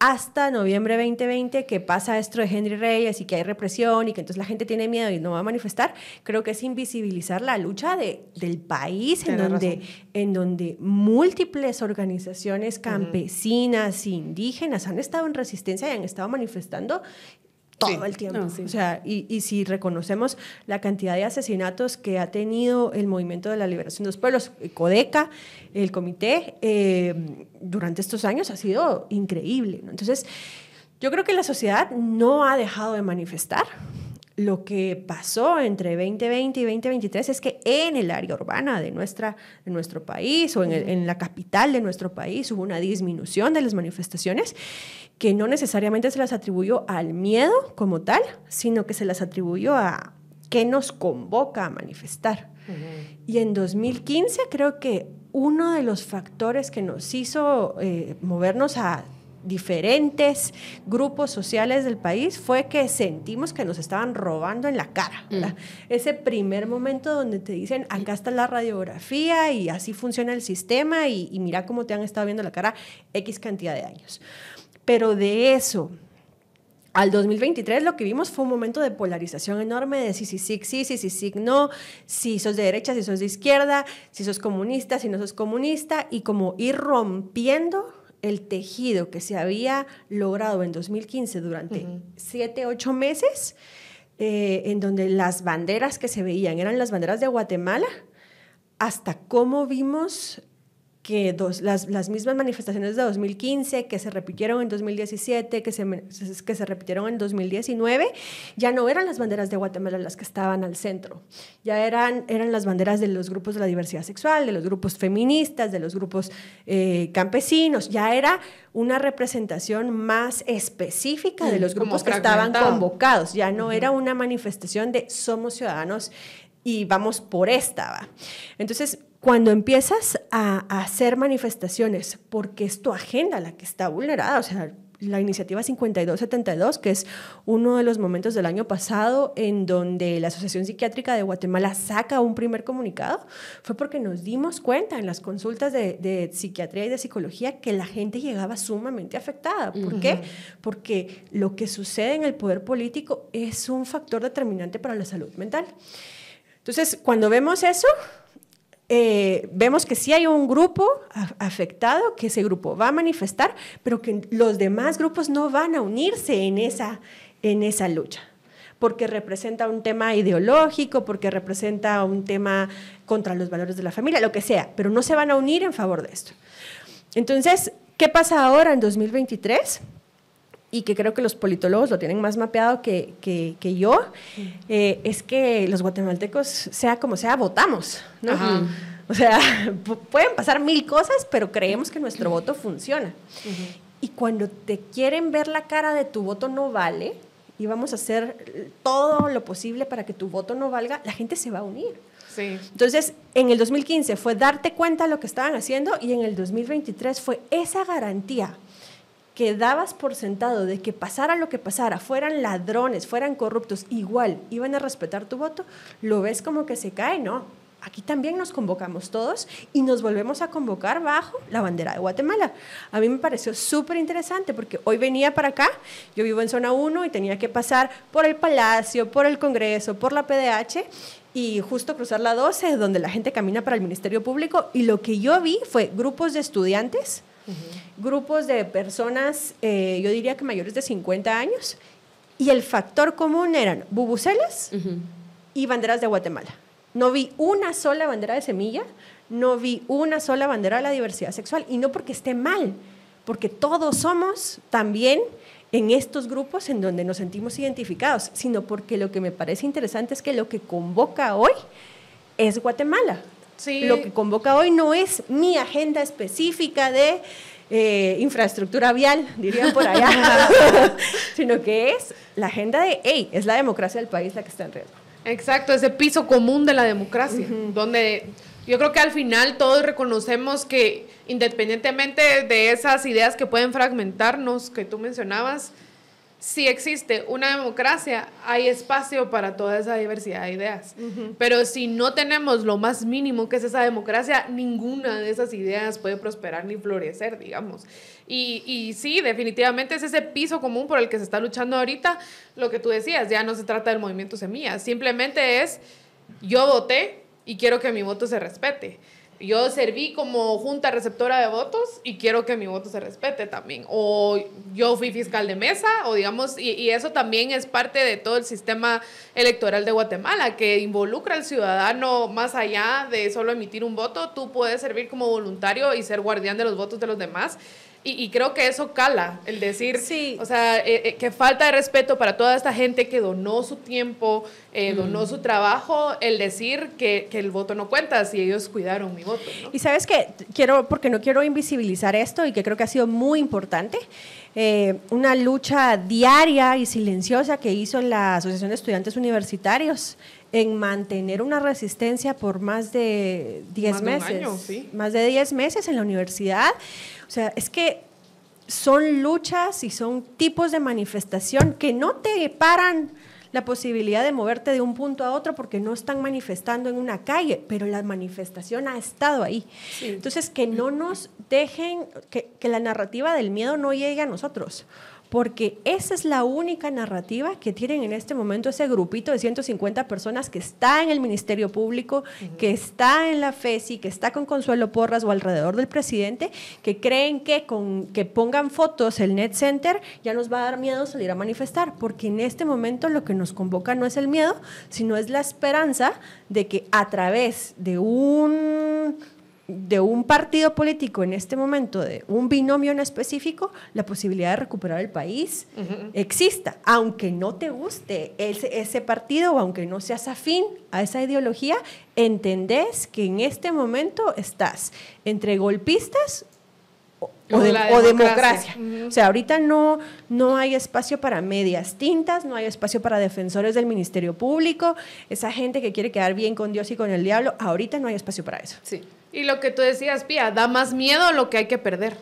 Speaker 3: hasta noviembre 2020 que pasa esto de Henry Reyes y que hay represión y que entonces la gente tiene miedo y no va a manifestar, creo que es invisibilizar la lucha de, del país en donde, en donde múltiples organizaciones campesinas, indígenas han estado en resistencia y han estado manifestando todo el tiempo. O sea, y, y, si reconocemos la cantidad de asesinatos que ha tenido el movimiento de la liberación de los pueblos, eh, CODECA, el comité, eh, durante estos años ha sido increíble. Entonces, yo creo que la sociedad no ha dejado de manifestar, lo que pasó entre 2020 y 2023 es que en el área urbana de, nuestra, nuestro país o en, la capital de nuestro país hubo una disminución de las manifestaciones que no necesariamente se las atribuyó al miedo como tal, sino que se las atribuyó a qué nos convoca a manifestar. Y en 2015 creo que uno de los factores que nos hizo eh, movernos a diferentes grupos sociales del país fue que sentimos que nos estaban robando en la cara. Mm. Ese primer momento donde te dicen, acá está la radiografía y así funciona el sistema y, y mira cómo te han estado viendo la cara X cantidad de años. Pero de eso, al 2023 lo que vimos fue un momento de polarización enorme de si sí, sí, sí, sí, sí, sí, no, si sos de derecha, si sos de izquierda, si sos comunista, si no sos comunista, y como ir rompiendo el tejido que se había logrado en 2015 durante siete, ocho meses, eh, en donde las banderas que se veían eran las banderas de Guatemala, hasta cómo vimos que las, las, mismas manifestaciones de 2015 que se repitieron en 2017, que se, que se repitieron en 2019, ya no eran las banderas de Guatemala las que estaban al centro, ya eran, eran las banderas de los grupos de la diversidad sexual, de los grupos feministas, de los grupos eh, campesinos, ya era una representación más específica de los grupos que estaban convocados, ya no era una manifestación de somos ciudadanos y vamos por esta. ¿va? Entonces, cuando empiezas a, hacer manifestaciones, porque es tu agenda la que está vulnerada, o sea, la iniciativa 5272, que es uno de los momentos del año pasado en donde la Asociación Psiquiátrica de Guatemala saca un primer comunicado, fue porque nos dimos cuenta en las consultas de, psiquiatría y de psicología que la gente llegaba sumamente afectada. ¿Por qué? Porque lo que sucede en el poder político es un factor determinante para la salud mental. Entonces, cuando vemos eso, eh, vemos que sí hay un grupo afectado, que ese grupo va a manifestar, pero que los demás grupos no van a unirse en esa, en esa lucha porque representa un tema ideológico, porque representa un tema contra los valores de la familia, lo que sea, pero no se van a unir en favor de esto. Entonces, ¿qué pasa ahora en 2023? y que creo que los politólogos lo tienen más mapeado que, que, yo, eh, es que los guatemaltecos, sea como sea, votamos, O sea, pueden pasar mil cosas, pero creemos que nuestro voto funciona. Y cuando te quieren ver la cara de tu voto no vale, y vamos a hacer todo lo posible para que tu voto no valga, la gente se va a unir. Entonces, en el 2015 fue darte cuenta de lo que estaban haciendo y en el 2023 fue esa garantía que dabas por sentado de que pasara lo que pasara, fueran ladrones, fueran corruptos, igual iban a respetar tu voto, lo ves como que se cae, ¿no? Aquí también nos convocamos todos y nos volvemos a convocar bajo la bandera de Guatemala. A mí me pareció súper interesante porque hoy venía para acá, yo vivo en zona 1 y tenía que pasar por el Palacio, por el Congreso, por la PDH y justo cruzar la 12, donde la gente camina para el Ministerio Público y lo que yo vi fue grupos de estudiantes grupos de personas, eh, yo diría que mayores de 50 años, y el factor común eran bubucelas y banderas de Guatemala. No vi una sola bandera de semilla, no vi una sola bandera de la diversidad sexual, y no porque esté mal, porque todos somos también en estos grupos en donde nos sentimos identificados, sino porque lo que me parece interesante es que lo que convoca hoy es Guatemala, lo que convoca hoy no es mi agenda específica de eh, infraestructura vial, dirían por allá, sino que es la agenda de, hey, es la democracia
Speaker 1: del país la que está en riesgo. Exacto, ese piso común de la democracia, donde yo creo que al final todos reconocemos que independientemente de esas ideas que pueden fragmentarnos, que tú mencionabas, si existe una democracia, hay espacio para toda esa diversidad de ideas. Pero si no tenemos lo más mínimo que es esa democracia, ninguna de esas ideas puede prosperar ni florecer, digamos. Y, y sí, definitivamente es ese piso común por el que se está luchando ahorita, lo que tú decías, ya no se trata del movimiento semilla, simplemente es yo voté y quiero que mi voto se respete yo serví como junta receptora de votos y quiero que mi voto se respete también. O yo fui fiscal de mesa, o digamos, y, y, eso también es parte de todo el sistema electoral de Guatemala, que involucra al ciudadano más allá de solo emitir un voto. Tú puedes servir como voluntario y ser guardián de los votos de los demás. Y, creo que eso cala, el decir, o sea, eh, eh, que falta de respeto para toda esta gente que donó su tiempo, eh, donó su trabajo, el decir que, el voto no cuenta, si ellos cuidaron mi voto.
Speaker 3: Y sabes que quiero, porque no quiero invisibilizar esto y que creo que ha sido muy importante, una lucha diaria y silenciosa que hizo la Asociación de Estudiantes Universitarios en mantener una resistencia por más de 10 meses. Más de 10 meses en la universidad. O sea, es que son luchas y son tipos de manifestación que no te paran la posibilidad de moverte de un punto a otro porque no están manifestando en una calle, pero la manifestación ha estado ahí. Entonces, que no nos dejen, que la narrativa del miedo no llegue a nosotros porque esa es la única narrativa que tienen en este momento ese grupito de 150 personas que está en el Ministerio Público, que está en la FESI, que está con Consuelo Porras o alrededor del presidente, que creen que con que pongan fotos el Net Center ya nos va a dar miedo salir a manifestar, porque en este momento lo que nos convoca no es el miedo, sino es la esperanza de que a través de un de un partido político en este momento, de un binomio en específico, la posibilidad de recuperar el país exista, aunque no te guste ese, partido o aunque no seas afín a esa ideología, entendés que en este momento estás entre golpistas o, democracia. O O sea, ahorita no, no hay espacio para medias tintas, no hay espacio para defensores del Ministerio Público, esa gente que quiere quedar bien con Dios y con el diablo, ahorita no hay espacio para eso. Sí.
Speaker 1: Y lo que tú decías, Pía, da más miedo lo que hay que perder.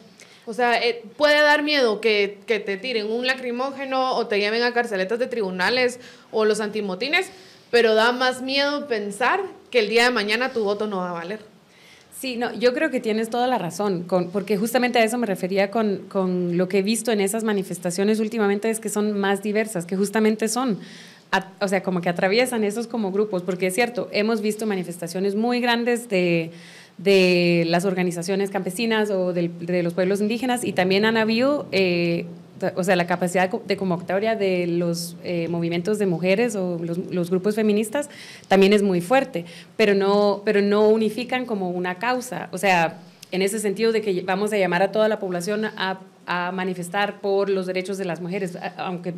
Speaker 1: O sea, eh, puede dar miedo que, que, te tiren un lacrimógeno o te lleven a carceletas de tribunales o los antimotines, pero da más miedo pensar que el día de mañana tu voto no va a valer.
Speaker 2: Sí, no, yo creo que tienes toda la razón, con, porque justamente a eso me refería con, con lo que he visto en esas manifestaciones últimamente, es que son más diversas, que justamente son o sea, como que atraviesan esos como grupos, porque es cierto, hemos visto manifestaciones muy grandes de, de las organizaciones campesinas o de los pueblos indígenas y también han habido, eh, o sea, la capacidad de convocatoria de los eh, movimientos de mujeres o los, grupos feministas también es muy fuerte, pero no, pero no unifican como una causa, o sea, en ese sentido de que vamos a llamar a toda la población a, a manifestar por los derechos de las mujeres, aunque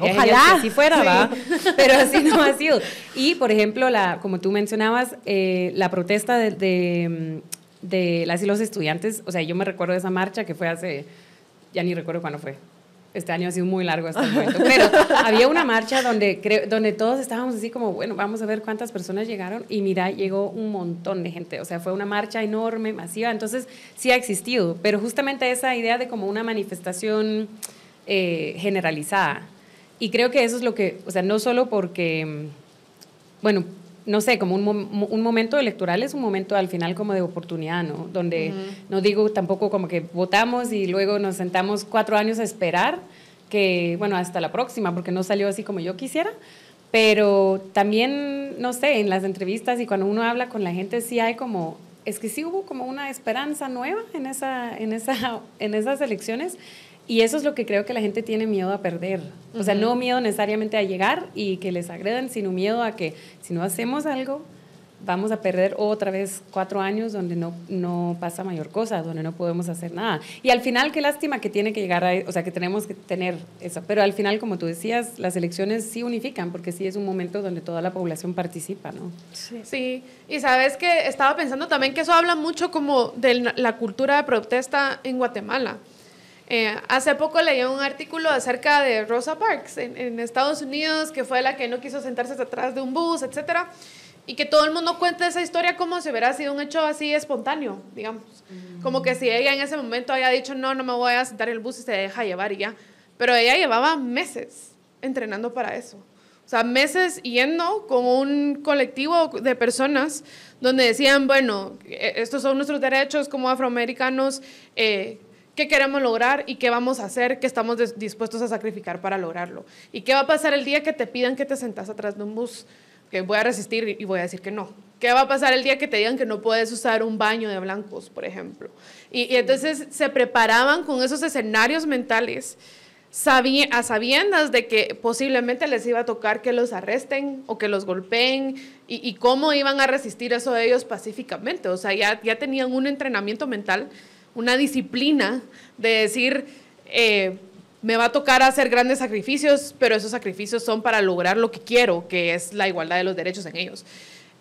Speaker 2: Ojalá. si fuera, ¿va? Pero así no ha sido. Y, por ejemplo, la, como tú mencionabas, eh, la protesta de, mm, de, las y los estudiantes, o sea, yo me recuerdo de esa marcha que fue hace, ya ni recuerdo cuándo fue. Este año ha sido muy largo hasta el momento, pero había una marcha donde, creo, donde todos estábamos así como, bueno, vamos a ver cuántas personas llegaron y mira, llegó un montón de gente, o sea, fue una marcha enorme, masiva, entonces sí ha existido, pero justamente esa idea de como una manifestación eh, generalizada, y creo que eso es lo que, o sea, no solo porque, mm, bueno, no sé, como un, un, momento electoral es un momento al final como de oportunidad, ¿no? Donde no digo tampoco como que votamos y luego nos sentamos cuatro años a esperar que, bueno, hasta la próxima, porque no salió así como yo quisiera, pero también, no sé, en las entrevistas y cuando uno habla con la gente sí hay como, es que sí hubo como una esperanza nueva en, esa, en, esa, en esas elecciones y eso es lo que creo que la gente tiene miedo a perder. O sea, no miedo necesariamente a llegar y que les agredan, sino miedo a que si no hacemos algo, vamos a perder otra vez cuatro años donde no, no pasa mayor cosa, donde no podemos hacer nada. Y al final, qué lástima que tiene que llegar a, o sea, que tenemos que tener eso. Pero al final, como tú decías, las elecciones sí unifican, porque sí es un momento donde toda la población participa, ¿no? Sí,
Speaker 1: sí. y sabes que estaba pensando también que eso habla mucho como de la cultura de protesta en Guatemala. Eh, hace poco leí un artículo acerca de Rosa Parks en, Estados Unidos, que fue la que no quiso sentarse atrás de un bus, etc. y que todo el mundo cuenta esa historia como si hubiera sido un hecho así espontáneo, digamos. Mm. Como que si ella en ese momento haya dicho, no, no me voy a sentar en el bus y se deja llevar y ya. Pero ella llevaba meses entrenando para eso. O sea, meses yendo con un colectivo de personas donde decían, bueno, e, estos son nuestros derechos como afroamericanos, eh, qué queremos lograr y qué vamos a hacer, qué estamos dispuestos a sacrificar para lograrlo. ¿Y qué va a pasar el día que te pidan que te sentas atrás de un bus? Que voy a resistir y voy a decir que no. ¿Qué va a pasar el día que te digan que no puedes usar un baño de blancos, por ejemplo? Y, entonces se preparaban con esos escenarios mentales a sabiendas de que posiblemente les iba a tocar que los arresten o que los golpeen y, cómo iban a resistir eso de ellos pacíficamente. O sea, ya, ya tenían un entrenamiento mental una disciplina de decir, eh, me va a tocar hacer grandes sacrificios, pero esos sacrificios son para lograr lo que quiero, que es la igualdad de los derechos en ellos.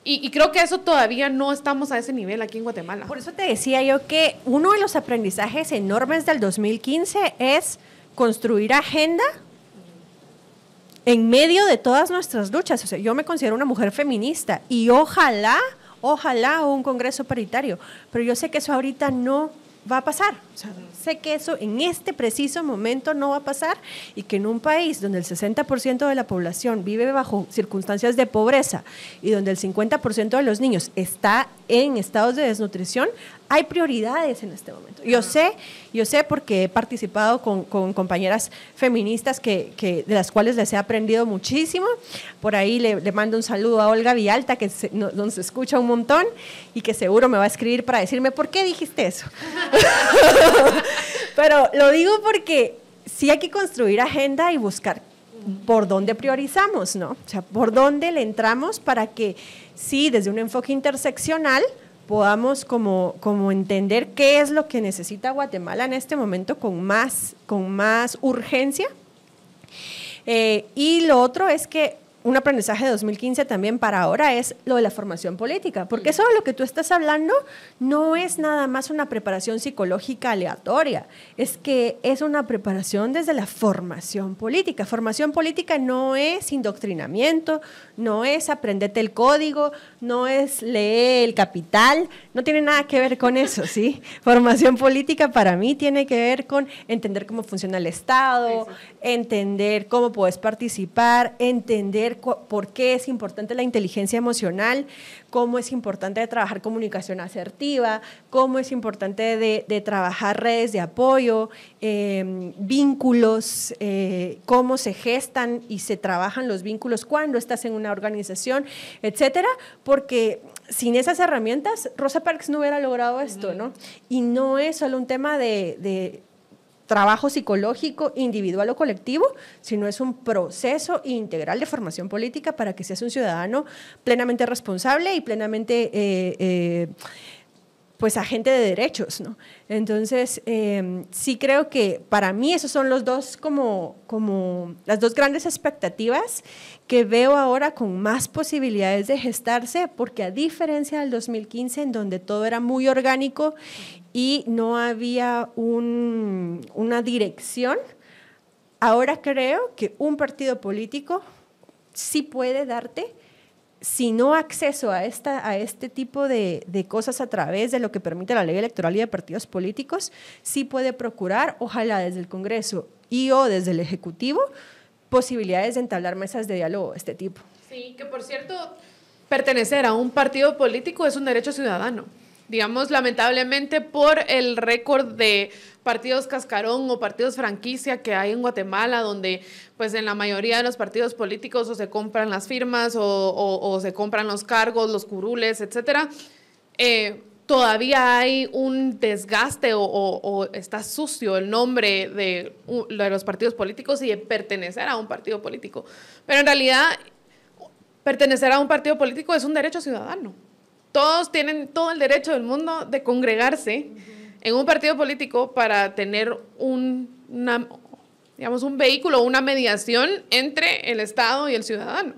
Speaker 1: Y, creo que eso todavía no estamos a ese nivel aquí en Guatemala. Por eso te decía
Speaker 3: yo que uno de los
Speaker 1: aprendizajes enormes del 2015
Speaker 3: es construir agenda en medio de todas nuestras luchas. yo me considero una mujer feminista y ojalá, ojalá un Congreso paritario, pero yo sé que eso ahorita no va a pasar. sé que eso en este preciso momento no va a pasar y que en un país donde el 60% de la población vive bajo circunstancias de pobreza y donde el 50% de los niños está en estados de desnutrición, hay prioridades en este momento. Yo sé, yo sé porque he participado con, compañeras feministas que, de las cuales les he aprendido muchísimo. Por ahí le, mando un saludo a Olga Vialta, que nos escucha un montón y que seguro me va a escribir para decirme por qué dijiste eso. Pero lo digo porque sí hay que construir agenda y buscar por dónde priorizamos, ¿no? O sea, por dónde le entramos para que sí, desde un enfoque interseccional, podamos como, como entender qué es lo que necesita Guatemala en este momento con más, con más urgencia. Eh, y lo otro es que un aprendizaje de 2015 también para ahora es lo de la formación política, porque eso de lo que tú estás hablando no es nada más una preparación psicológica aleatoria, es que es una preparación desde la formación política. Formación política no es indoctrinamiento, no es aprenderte el código, no es leer el capital, no tiene nada que ver con eso, ¿sí? Formación política para mí tiene que ver con entender cómo funciona el Estado, entender cómo puedes participar, entender por qué es importante la inteligencia emocional, cómo es importante de trabajar comunicación asertiva, cómo es importante de, trabajar redes de apoyo, em, vínculos, eh, cómo se gestan y se trabajan los vínculos cuando estás en una organización, etcétera, porque sin esas herramientas Rosa Parks no hubiera logrado esto, ¿no? Y no es solo un tema de trabajo psicológico individual o colectivo, sino es un proceso integral de formación política para que seas un ciudadano plenamente responsable y plenamente... Eh, eh, pues agente de derechos, Entonces, em, sí creo que para mí esos son los dos como, como las dos grandes expectativas que veo ahora con más posibilidades de gestarse, porque a diferencia del 2015, en donde todo era muy orgánico y no había una dirección. Ahora creo que un partido político sí puede darte, si no acceso a, esta, a este tipo de, de, cosas a través de lo que permite la ley electoral y de partidos políticos, sí puede procurar, ojalá desde el Congreso y o desde el Ejecutivo, posibilidades de entablar mesas de diálogo de este tipo.
Speaker 1: Sí, que por cierto, pertenecer a un partido político es un derecho ciudadano digamos, lamentablemente por el récord de partidos cascarón o partidos franquicia que hay en Guatemala, donde pues en la mayoría de los partidos políticos o se compran las firmas o, se compran los cargos, los curules, etcétera. Eh, todavía hay un desgaste o, está sucio el nombre de, de, los partidos políticos y de pertenecer a un partido político. Pero en realidad, pertenecer a un partido político es un derecho ciudadano todos tienen todo el derecho del mundo de congregarse en un partido político para tener un, digamos, un vehículo, una mediación entre el Estado y el ciudadano.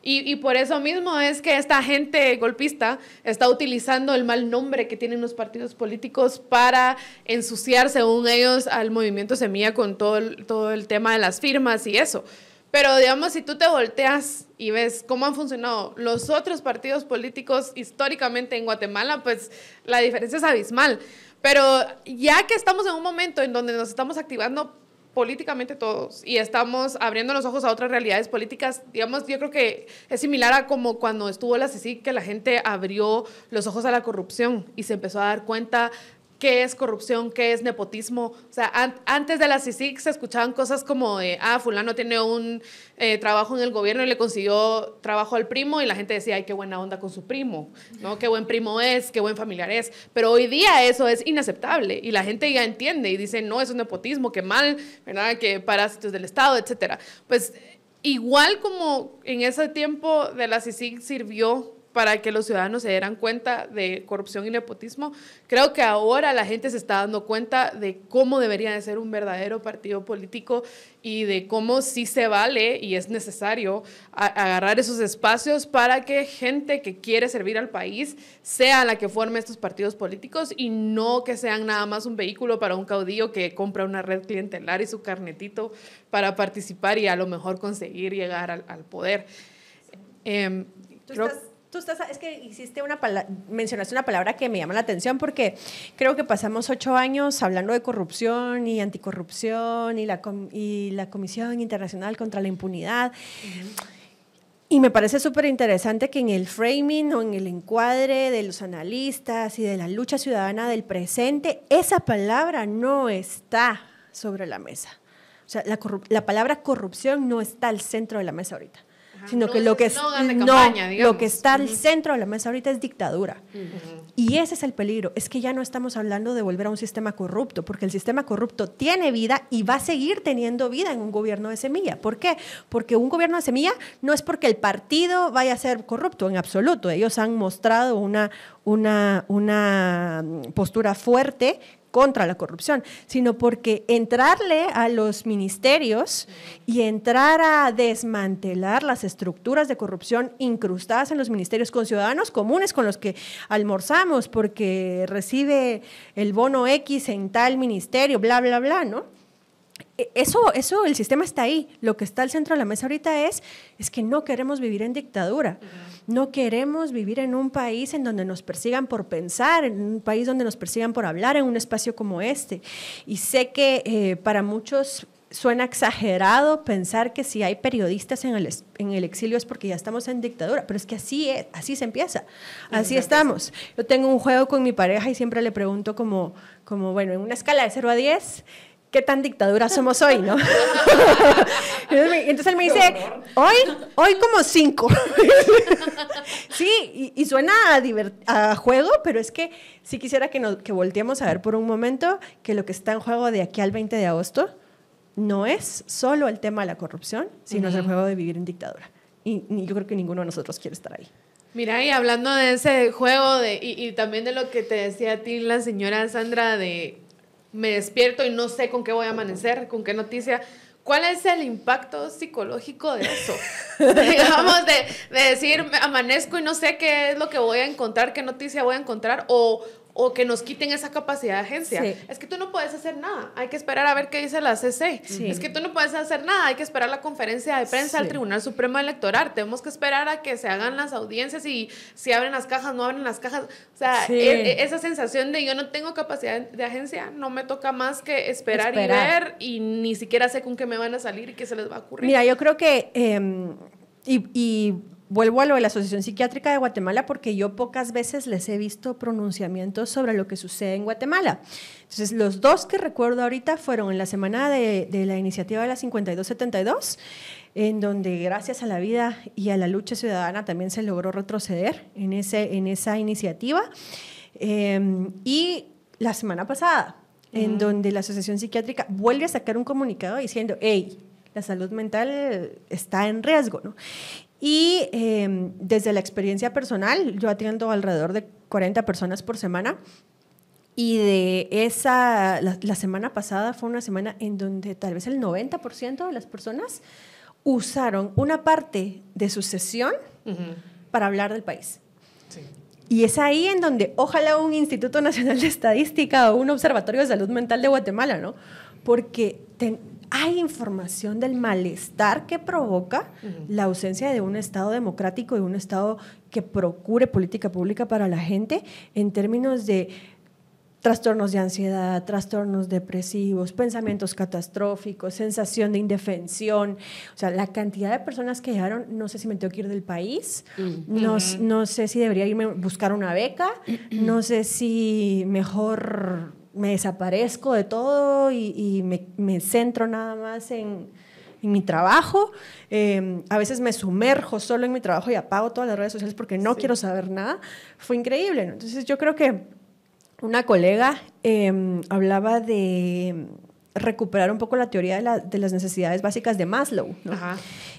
Speaker 1: Y, por eso mismo es que esta gente golpista está utilizando el mal nombre que tienen los partidos políticos para ensuciar, según ellos, al movimiento Semilla con todo todo el tema de las firmas y eso. Pero digamos, si tú te volteas y ves cómo han funcionado los otros partidos políticos históricamente en Guatemala, pues la diferencia es abismal. Pero ya que estamos en un momento en donde nos estamos activando políticamente todos y estamos abriendo los ojos a otras realidades políticas, digamos, yo creo que es similar a como cuando estuvo la CICIC, que la gente abrió los ojos a la corrupción y se empezó a dar cuenta qué es corrupción, qué es nepotismo. O sea, antes de la CICIC se escuchaban cosas como de, eh, ah, fulano tiene un eh, trabajo en el gobierno y le consiguió trabajo al primo y la gente decía, ay, qué buena onda con su primo, ¿no? Qué buen primo es, qué buen familiar es. Pero hoy día eso es inaceptable y la gente ya entiende y dice, no, es un nepotismo, qué mal, ¿verdad? Que parásitos del Estado, etcétera. Pues igual como en ese tiempo de la CICIC sirvió para que los ciudadanos se dieran cuenta de corrupción y nepotismo. Creo que ahora la gente se está dando cuenta de cómo debería de ser un verdadero partido político y de cómo sí se vale y es necesario agarrar esos espacios para que gente que quiere servir al país sea la que forme estos partidos políticos y no que sean nada más un vehículo para un caudillo que compra una red clientelar y su carnetito para participar y a lo mejor conseguir llegar al, poder. Em, Tú estás, es que hiciste una palabra, mencionaste una palabra que
Speaker 3: me llama la atención porque creo que pasamos ocho años hablando de corrupción y anticorrupción y la, Comisión Internacional contra la Impunidad. Y me parece súper interesante que en el framing o en el encuadre de los analistas y de la lucha ciudadana del presente, esa palabra no está sobre la mesa. O sea, la palabra corrupción no está al centro de la mesa ahorita
Speaker 2: sino que lo que es, lo que está al centro
Speaker 3: de la mesa ahorita es dictadura. Y ese es el peligro, es que ya no estamos hablando de volver a un sistema corrupto, porque el sistema corrupto tiene vida y va a seguir teniendo vida en un gobierno de semilla. ¿Por qué? Porque un gobierno de semilla no es porque el partido vaya a ser corrupto en absoluto. Ellos han mostrado una, una, una mm, postura fuerte contra la corrupción, sino porque entrarle a los ministerios y entrar a desmantelar las estructuras de corrupción incrustadas en los ministerios con ciudadanos comunes con los que almorzamos porque recibe el bono X en tal ministerio, bla, bla, bla, ¿no? E, eso, eso, el sistema está ahí. Lo que está al centro de la mesa ahorita es, es que no queremos vivir en dictadura, no queremos vivir en un país en donde nos persigan por pensar, en un país donde nos persigan por hablar, en un espacio como este. Y sé que eh, para muchos suena exagerado pensar que si hay periodistas en el, exilio es porque ya estamos en dictadura, pero es que así así se empieza, así estamos. Yo tengo un juego con mi pareja y siempre le pregunto como, como bueno, en una escala de 0 a 10, qué tan dictadura somos hoy, ¿no? Entonces él me dice, hoy, hoy como cinco. sí, y, suena a, juego, pero es que sí quisiera que, nos, que volteemos a ver por un momento que lo que está en juego de aquí al 20 de agosto no es solo el tema de la corrupción, sino es el juego de vivir en dictadura. Y, yo creo que ninguno de nosotros quiere estar ahí.
Speaker 1: Mira, y hablando de ese juego de, y, y también de lo que te decía a ti la señora Sandra de me despierto y no sé con qué voy a amanecer, con qué noticia. ¿Cuál es el impacto psicológico de eso?
Speaker 2: Digamos,
Speaker 1: de, decir, amanezco y no sé qué es lo que voy a encontrar, qué noticia voy a encontrar, o, o que nos quiten esa capacidad de agencia. Es que tú no puedes hacer nada, hay que esperar a ver qué dice la CC. Es que tú no puedes hacer nada, hay que esperar la conferencia de prensa del Tribunal Supremo Electoral. Tenemos que esperar a que se hagan las audiencias y si abren las cajas, no abren las cajas. O sea, e, e, esa sensación de yo no tengo capacidad de agencia, no me toca más que esperar, y ver y ni siquiera sé con qué me van a salir y qué se les va a ocurrir. Mira, yo
Speaker 3: creo que... Em, y vuelvo a lo de la Asociación Psiquiátrica de Guatemala porque yo pocas veces les he visto pronunciamientos sobre lo que sucede en Guatemala. Entonces, los dos que recuerdo ahorita fueron en la semana de, de la iniciativa de la 5272, en donde gracias a la vida y a la lucha ciudadana también se logró retroceder en, ese, en esa iniciativa. Em, y la semana pasada, en donde la Asociación Psiquiátrica vuelve a sacar un comunicado diciendo, hey, la salud mental está en riesgo, ¿no? Y em, desde la experiencia personal, yo atiendo alrededor de 40 personas por semana. Y de esa, la, semana pasada fue una semana en donde tal vez el 90% de las personas usaron una parte de su sesión para hablar del país. Y es ahí en donde ojalá un Instituto Nacional de Estadística o un Observatorio de Salud Mental de Guatemala, ¿no? Porque hay información del malestar que provoca la ausencia de un Estado democrático y un Estado que procure política pública para la gente en términos de trastornos de ansiedad, trastornos depresivos, pensamientos catastróficos, sensación de indefensión. O sea, la cantidad de personas que llegaron, no sé si me tengo que ir del país, mm. no, sé si debería irme a buscar una beca, no sé si mejor me desaparezco de todo y, me, centro nada más en, mi trabajo. Em, a veces me sumerjo solo en mi trabajo y apago todas las redes sociales porque no quiero saber nada. Fue increíble. Entonces yo creo que una colega em, hablaba de recuperar un poco la teoría de, las necesidades básicas de Maslow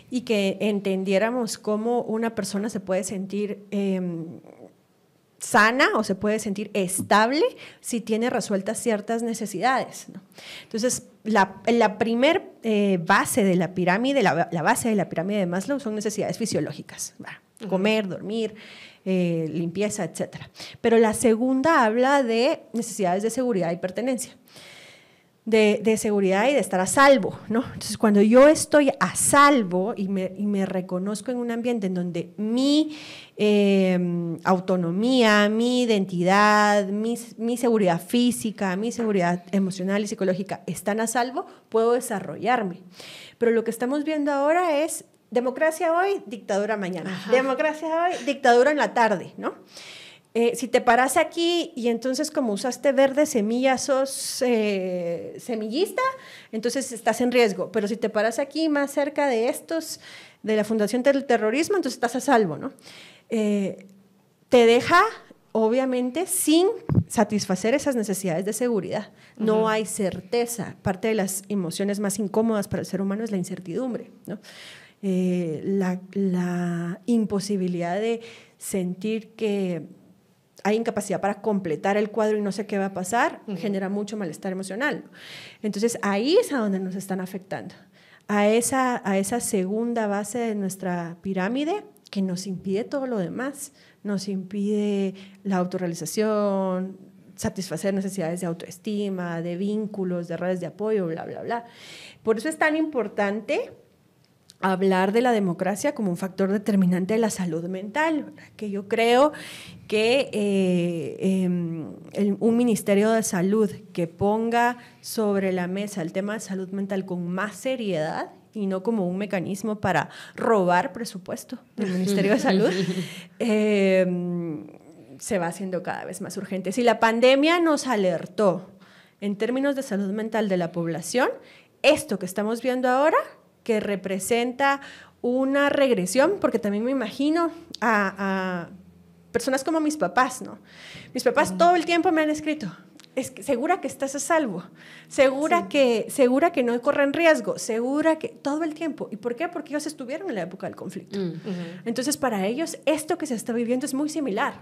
Speaker 3: y que entendiéramos cómo una persona se puede sentir... Em, sana o se puede sentir estable si tiene resueltas ciertas necesidades. Entonces, la, primera primer eh, base de la pirámide, la, base de la pirámide de Maslow son necesidades fisiológicas, comer, dormir, eh, limpieza, etcétera, Pero la segunda habla de necesidades de seguridad y pertenencia de, seguridad y de estar a salvo, ¿no? Entonces, cuando yo estoy a salvo y me, reconozco en un ambiente en donde mi em, autonomía, mi identidad, mi, seguridad física, mi seguridad emocional y psicológica están a salvo, puedo desarrollarme. Pero lo que estamos viendo ahora es democracia hoy, dictadura mañana, democracia hoy, dictadura en la tarde, ¿no? Eh, si te paras aquí y entonces como usaste verde semilla, sos eh, semillista, entonces estás en riesgo. Pero si te paras aquí más cerca de estos, de la Fundación del Terrorismo, entonces estás a salvo, ¿no? Eh, te deja, obviamente, sin satisfacer esas necesidades de seguridad. No hay certeza. Parte de las emociones más incómodas para el ser humano es la incertidumbre, ¿no? la imposibilidad de sentir que hay incapacidad para completar el cuadro y no sé qué va a pasar, genera mucho malestar emocional. Entonces ahí es a donde nos están afectando, a esa, a esa segunda base de nuestra pirámide que nos impide todo lo demás, nos impide la autorrealización, satisfacer necesidades de autoestima, de vínculos, de redes de apoyo, bla, bla, bla. Por eso es tan importante hablar de la democracia como un factor determinante de la salud mental, que yo creo que eh, em, un Ministerio de Salud que ponga sobre la mesa el tema de salud mental con más seriedad y no como un mecanismo para robar presupuesto del Ministerio de Salud, em, se va haciendo cada vez más urgente. Si la pandemia nos alertó en términos de salud mental de la población, esto que estamos viendo ahora que representa una regresión, porque también me imagino a, personas como mis papás, ¿no? Mis papás todo el tiempo me han escrito, es segura que estás a salvo, segura, que, segura que no corren riesgo, segura que todo el tiempo. ¿Y por qué? Porque ellos estuvieron en la época del conflicto. Mm. Entonces, para ellos, esto que se está viviendo es muy similar.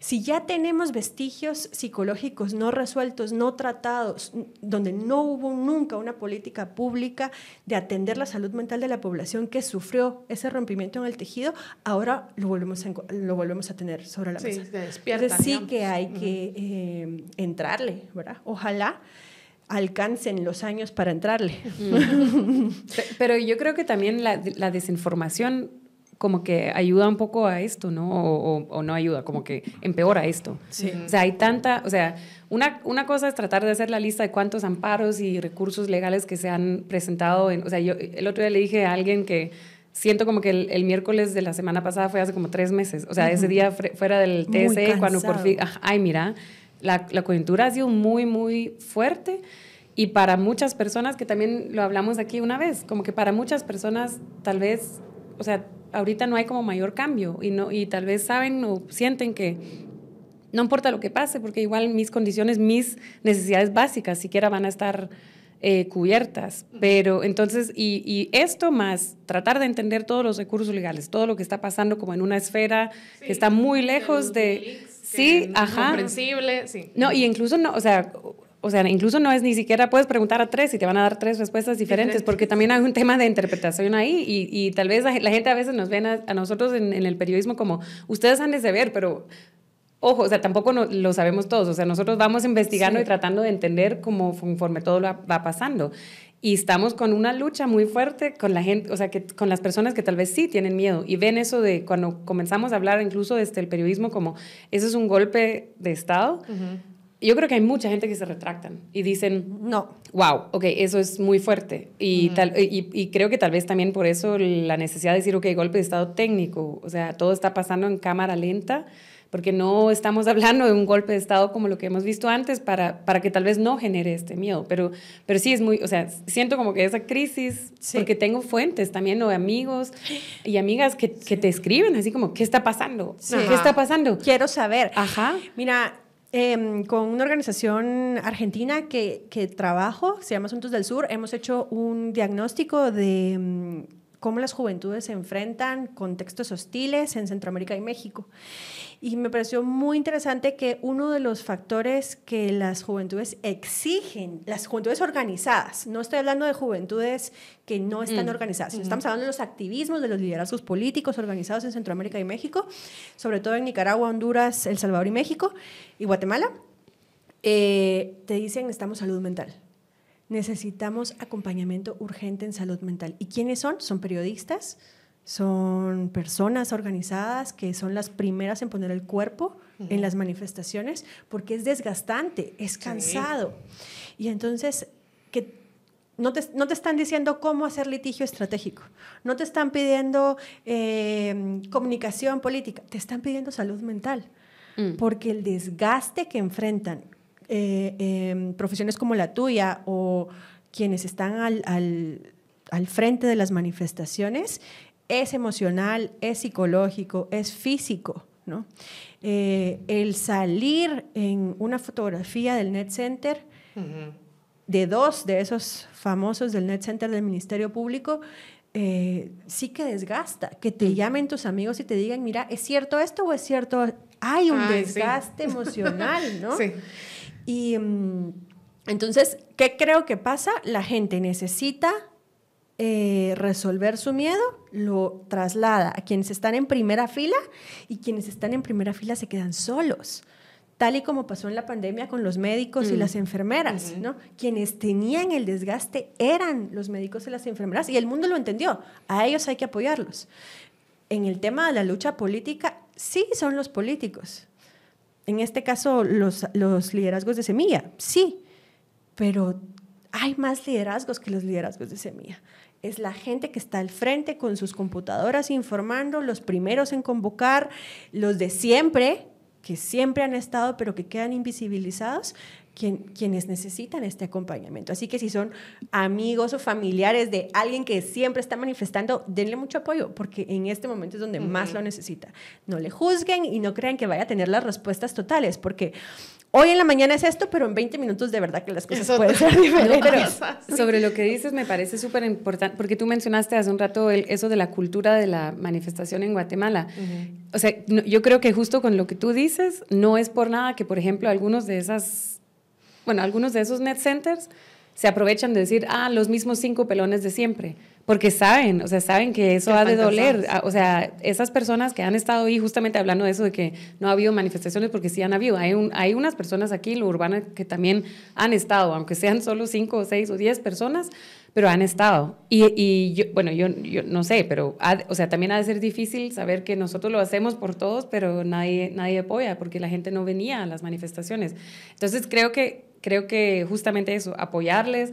Speaker 3: Si ya tenemos vestigios psicológicos no resueltos, no tratados, donde no hubo nunca una política pública de atender la salud mental de la población que sufrió ese rompimiento en el tejido, ahora lo volvemos a, lo volvemos a tener sobre la mesa. Sí, despierta, Entonces, sí que hay que eh, entrarle, ¿verdad? Ojalá alcancen los años para entrarle.
Speaker 2: Pero yo creo que también la desinformación como que ayuda un poco a esto, ¿no? O, no ayuda, como que empeora esto. O sea, hay tanta, o sea, una, una, cosa es tratar de hacer la lista de cuántos amparos y recursos legales que se han presentado. En, o sea, yo el otro día le dije a alguien que siento como que el, miércoles de la semana pasada fue hace como tres meses. O sea, ese día fuera del TSE, cuando por fin, ah, ay, mira, la, la coyuntura ha sido muy, muy fuerte. Y para muchas personas, que también lo hablamos aquí una vez, como que para muchas personas tal vez, o sea, ahorita no hay como mayor cambio y, no, y tal vez saben o sienten que no importa lo que pase, porque igual mis condiciones, mis necesidades básicas siquiera van a estar eh, cubiertas. Pero entonces, y, esto más tratar de entender todos los recursos legales, todo lo que está pasando como en una esfera que está muy lejos de... sí, ajá. Comprensible, sí. No, y incluso no, o sea, o sea, incluso no es ni siquiera puedes preguntar a tres y te van a dar tres respuestas diferentes, porque también hay un tema de interpretación ahí y, tal vez la, gente a veces nos ven a, nosotros en, el periodismo como, ustedes han de saber, pero ojo, o sea, tampoco lo sabemos todos, o sea, nosotros vamos investigando y tratando de entender cómo conforme todo va, pasando. Y estamos con una lucha muy fuerte con la gente, o sea, que, con las personas que tal vez sí tienen miedo y ven eso de cuando comenzamos a hablar incluso desde el periodismo como, eso es un golpe de Estado yo creo que hay mucha gente que se retractan y dicen, no, wow, ok, eso es muy fuerte. Y, tal, y, creo que tal vez también por eso la necesidad de decir, ok, golpe de estado técnico, o sea, todo está pasando en cámara lenta, porque no estamos hablando de un golpe de estado como lo que hemos visto antes para, para que tal vez no genere este miedo. Pero, pero sí es muy, o sea, siento como que esa crisis, porque tengo fuentes también, o amigos y amigas que, que te escriben así como, ¿qué está pasando? ¿Qué está pasando? Quiero saber. Ajá. Mira,
Speaker 3: Em, con una organización argentina que, que, trabajo, se llama Asuntos del Sur, hemos hecho un diagnóstico de em, cómo las juventudes se enfrentan contextos hostiles en Centroamérica y México. Y me pareció muy interesante que uno de los factores que las juventudes exigen, las juventudes organizadas, no estoy hablando de juventudes que no están mm. organizadas, estamos hablando de los activismos, de los liderazgos políticos organizados en Centroamérica y México, sobre todo en Nicaragua, Honduras, El Salvador y México y Guatemala, eh, te dicen estamos salud mental necesitamos acompañamiento urgente en salud mental. ¿Y quiénes son? Son periodistas, son personas organizadas que son las primeras en poner el cuerpo en las manifestaciones porque es desgastante, es cansado. Y entonces, que no te, están diciendo cómo hacer litigio estratégico, no te están pidiendo em, comunicación política, te están pidiendo salud mental, mm. porque el desgaste que enfrentan eh, em, profesiones como la tuya o quienes están al, frente de las manifestaciones, es emocional, es psicológico, es físico. ¿no? Eh, el salir en una fotografía del Net Center, de dos de esos famosos del Net Center del Ministerio Público, eh, sí que desgasta. Que te mm. llamen tus amigos y te digan, mira, ¿es cierto esto o es cierto? Hay un desgaste emocional, ¿no? sí. Y mm, entonces, ¿qué creo que pasa? La gente necesita eh, resolver su miedo, lo traslada a quienes están en primera fila y quienes están en primera fila se quedan solos tal y como pasó en la pandemia con los médicos y mm. las enfermeras, ¿no? Quienes tenían el desgaste eran los médicos y las enfermeras y el mundo lo entendió, a ellos hay que apoyarlos. En el tema de la lucha política, sí son los políticos, en este caso, los, los liderazgos de semilla, sí, pero hay más liderazgos que los liderazgos de semilla. Es la gente que está al frente con sus computadoras informando, los primeros en convocar, los de siempre, que siempre han estado pero que quedan invisibilizados, quienes necesitan este acompañamiento. Así que si son amigos o familiares de alguien que siempre está manifestando, denle mucho apoyo, porque en este momento es donde más lo necesita. No le juzguen y no crean que vaya a tener las respuestas totales, porque hoy en la mañana es esto, pero en 20 minutos de verdad que las
Speaker 2: cosas pueden ser diferentes. sobre lo que dices me parece súper importante, porque tú mencionaste hace un rato el, eso de la cultura de la manifestación en Guatemala. O sea, yo creo que justo con lo que tú dices, no es por nada que, por ejemplo, algunos de esas bueno, algunos de esos net centers se aprovechan de decir, ah, los mismos cinco pelones de siempre, porque saben, o sea, saben que eso ha de doler. Ah, o sea, esas personas que han estado ahí justamente hablando de eso, de que no ha habido manifestaciones, porque sí han habido. Hay, un, hay unas personas aquí, lo urbana, que también han estado, aunque sean solo cinco o seis o diez personas, pero han estado. Y, y bueno, yo, yo, no sé, pero o sea, también ha de ser difícil saber que nosotros lo hacemos por todos, pero nadie, nadie apoya porque la gente no venía a las manifestaciones. Entonces creo que creo que justamente eso, apoyarles.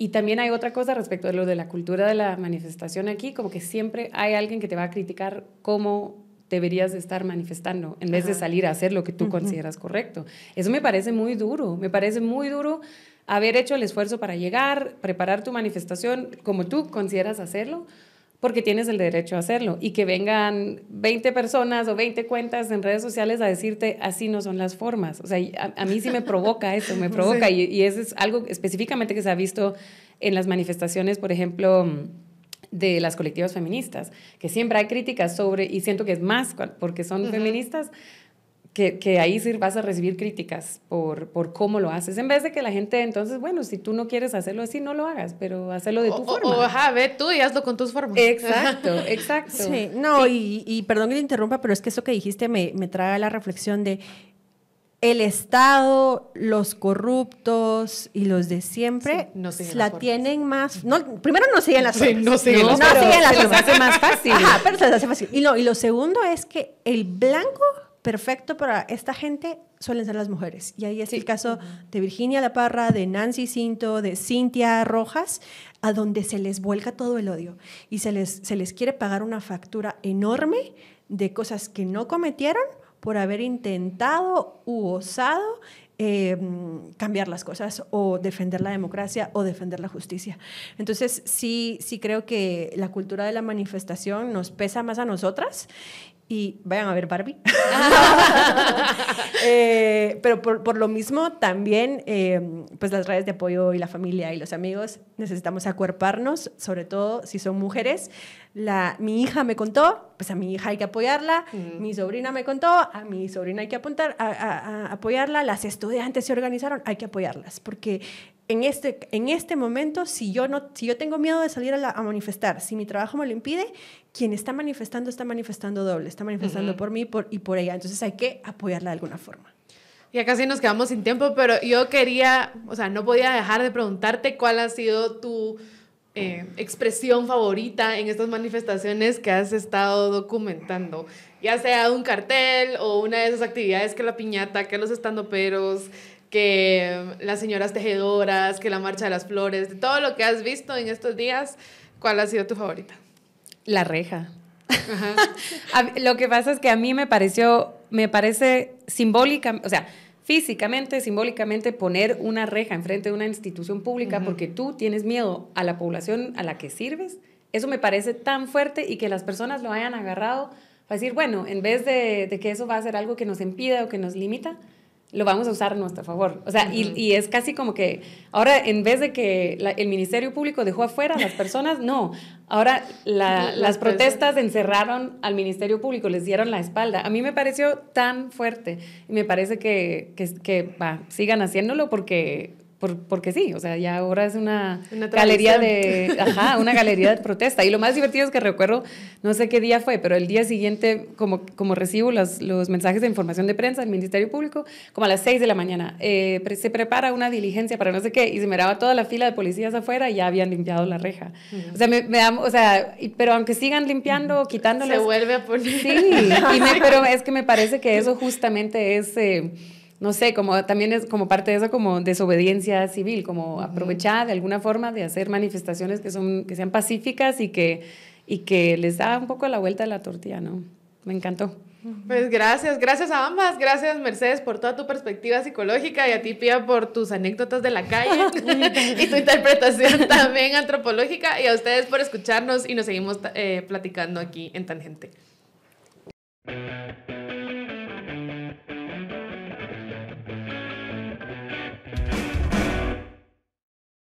Speaker 2: Y también hay otra cosa respecto de lo de la cultura de la manifestación aquí, como que siempre hay alguien que te va a criticar cómo deberías estar manifestando en vez de salir a hacer lo que tú consideras correcto. Eso me parece muy duro, me parece muy duro haber hecho el esfuerzo para llegar, preparar tu manifestación como tú consideras hacerlo, porque tienes el derecho a hacerlo y que vengan 20 personas o 20 cuentas en redes sociales a decirte así no son las formas. O sea, a, mí sí me provoca eso, me provoca y, eso es algo específicamente que se ha visto en las manifestaciones, por ejemplo de las colectivas feministas, que siempre hay críticas sobre, y siento que es más porque son feministas, que, que, ahí sí vas a recibir críticas por, por cómo lo haces. En vez de que la gente, entonces, bueno, si tú no quieres hacerlo así, no lo hagas, pero hazlo de tu forma. O, ajá, ve tú y hazlo con tus formas. Exacto, exacto. Sí, no, Y,
Speaker 3: y, perdón que te interrumpa, pero es que eso que dijiste me, me trae a la reflexión de el Estado, los corruptos y los de siempre no la, la tienen más. No, primero no siguen las Sí, no siguen no, las formas. No siguen las formas. Se hace más fácil. Ajá, pero se hace fácil. Y, no, y lo segundo es que el blanco perfecto para esta gente suelen ser las mujeres. Y ahí es el caso de Virginia La Parra, de Nancy Cinto, de Cintia Rojas, a donde se les vuelca todo el odio y se les, se les quiere pagar una factura enorme de cosas que no cometieron por haber intentado u osado em, cambiar las cosas o defender la democracia o defender la justicia. Entonces, sí, sí creo que la cultura de la manifestación nos pesa más a nosotras y vayan a ver Barbie. Eh, pero por, por, lo mismo también, em, pues las redes de apoyo y la familia y los amigos necesitamos acuerparnos, sobre todo si son mujeres. La, mi hija me contó, pues a mi hija hay que apoyarla, mi sobrina me contó, a mi sobrina hay que apuntar, a apoyarla, las estudiantes se organizaron, hay que apoyarlas, porque en este, en este momento, si yo, no, si yo tengo miedo de salir a, manifestar, si mi trabajo me lo impide, quien está manifestando está manifestando
Speaker 1: doble, está manifestando por mí y por ella. Entonces hay que apoyarla de alguna forma. Ya casi nos quedamos sin tiempo, pero yo quería, o sea, no podía dejar de preguntarte cuál ha sido tu eh, expresión favorita en estas manifestaciones que has estado documentando. Ya sea un cartel o una de esas actividades que la piñata, que los estando peros que las señoras tejedoras, que la marcha de las flores, de todo lo que has visto en estos días, ¿cuál ha sido tu favorita?
Speaker 2: La reja. lo que pasa es que a mí me pareció, me parece simbólica, o sea, físicamente, simbólicamente poner una reja enfrente de una institución pública porque tú tienes miedo a la población a la que sirves, eso me parece tan fuerte y que las personas lo hayan agarrado para decir, bueno, en vez de, de que eso va a ser algo que nos impida o que nos limita, lo vamos a usar a nuestro favor. O sea, y, es casi como que ahora en vez de que el Ministerio Público dejó afuera a las personas, no. Ahora las protestas encerraron al Ministerio Público, les dieron la espalda. A mí me pareció tan fuerte y me parece que, que sigan haciéndolo porque porque sí, o sea, ya ahora es una, galería de, una galería de protesta. Y lo más divertido es que recuerdo, no sé qué día fue, pero el día siguiente, como, como recibo los, los mensajes de información de prensa del Ministerio Público, como a las 6 de la mañana, eh, se prepara una diligencia para no sé qué, y se miraba toda la fila de policías afuera y ya habían limpiado la reja. O sea, me, o sea pero aunque sigan limpiando, quitándola Se vuelve a poner.
Speaker 1: Sí, y me, pero es
Speaker 2: que me parece que eso justamente es... Eh, no sé, como también es como parte de eso, como desobediencia civil, como aprovechada aprovechar de alguna forma de hacer manifestaciones que, son, que sean pacíficas y que, y que les da un poco la vuelta a la tortilla, ¿no? Me encantó.
Speaker 1: Pues gracias, gracias a ambas, gracias Mercedes por toda tu perspectiva psicológica y a ti Pia por tus anécdotas de la calle y tu interpretación también antropológica y a ustedes por escucharnos y nos seguimos eh, platicando aquí en Tangente.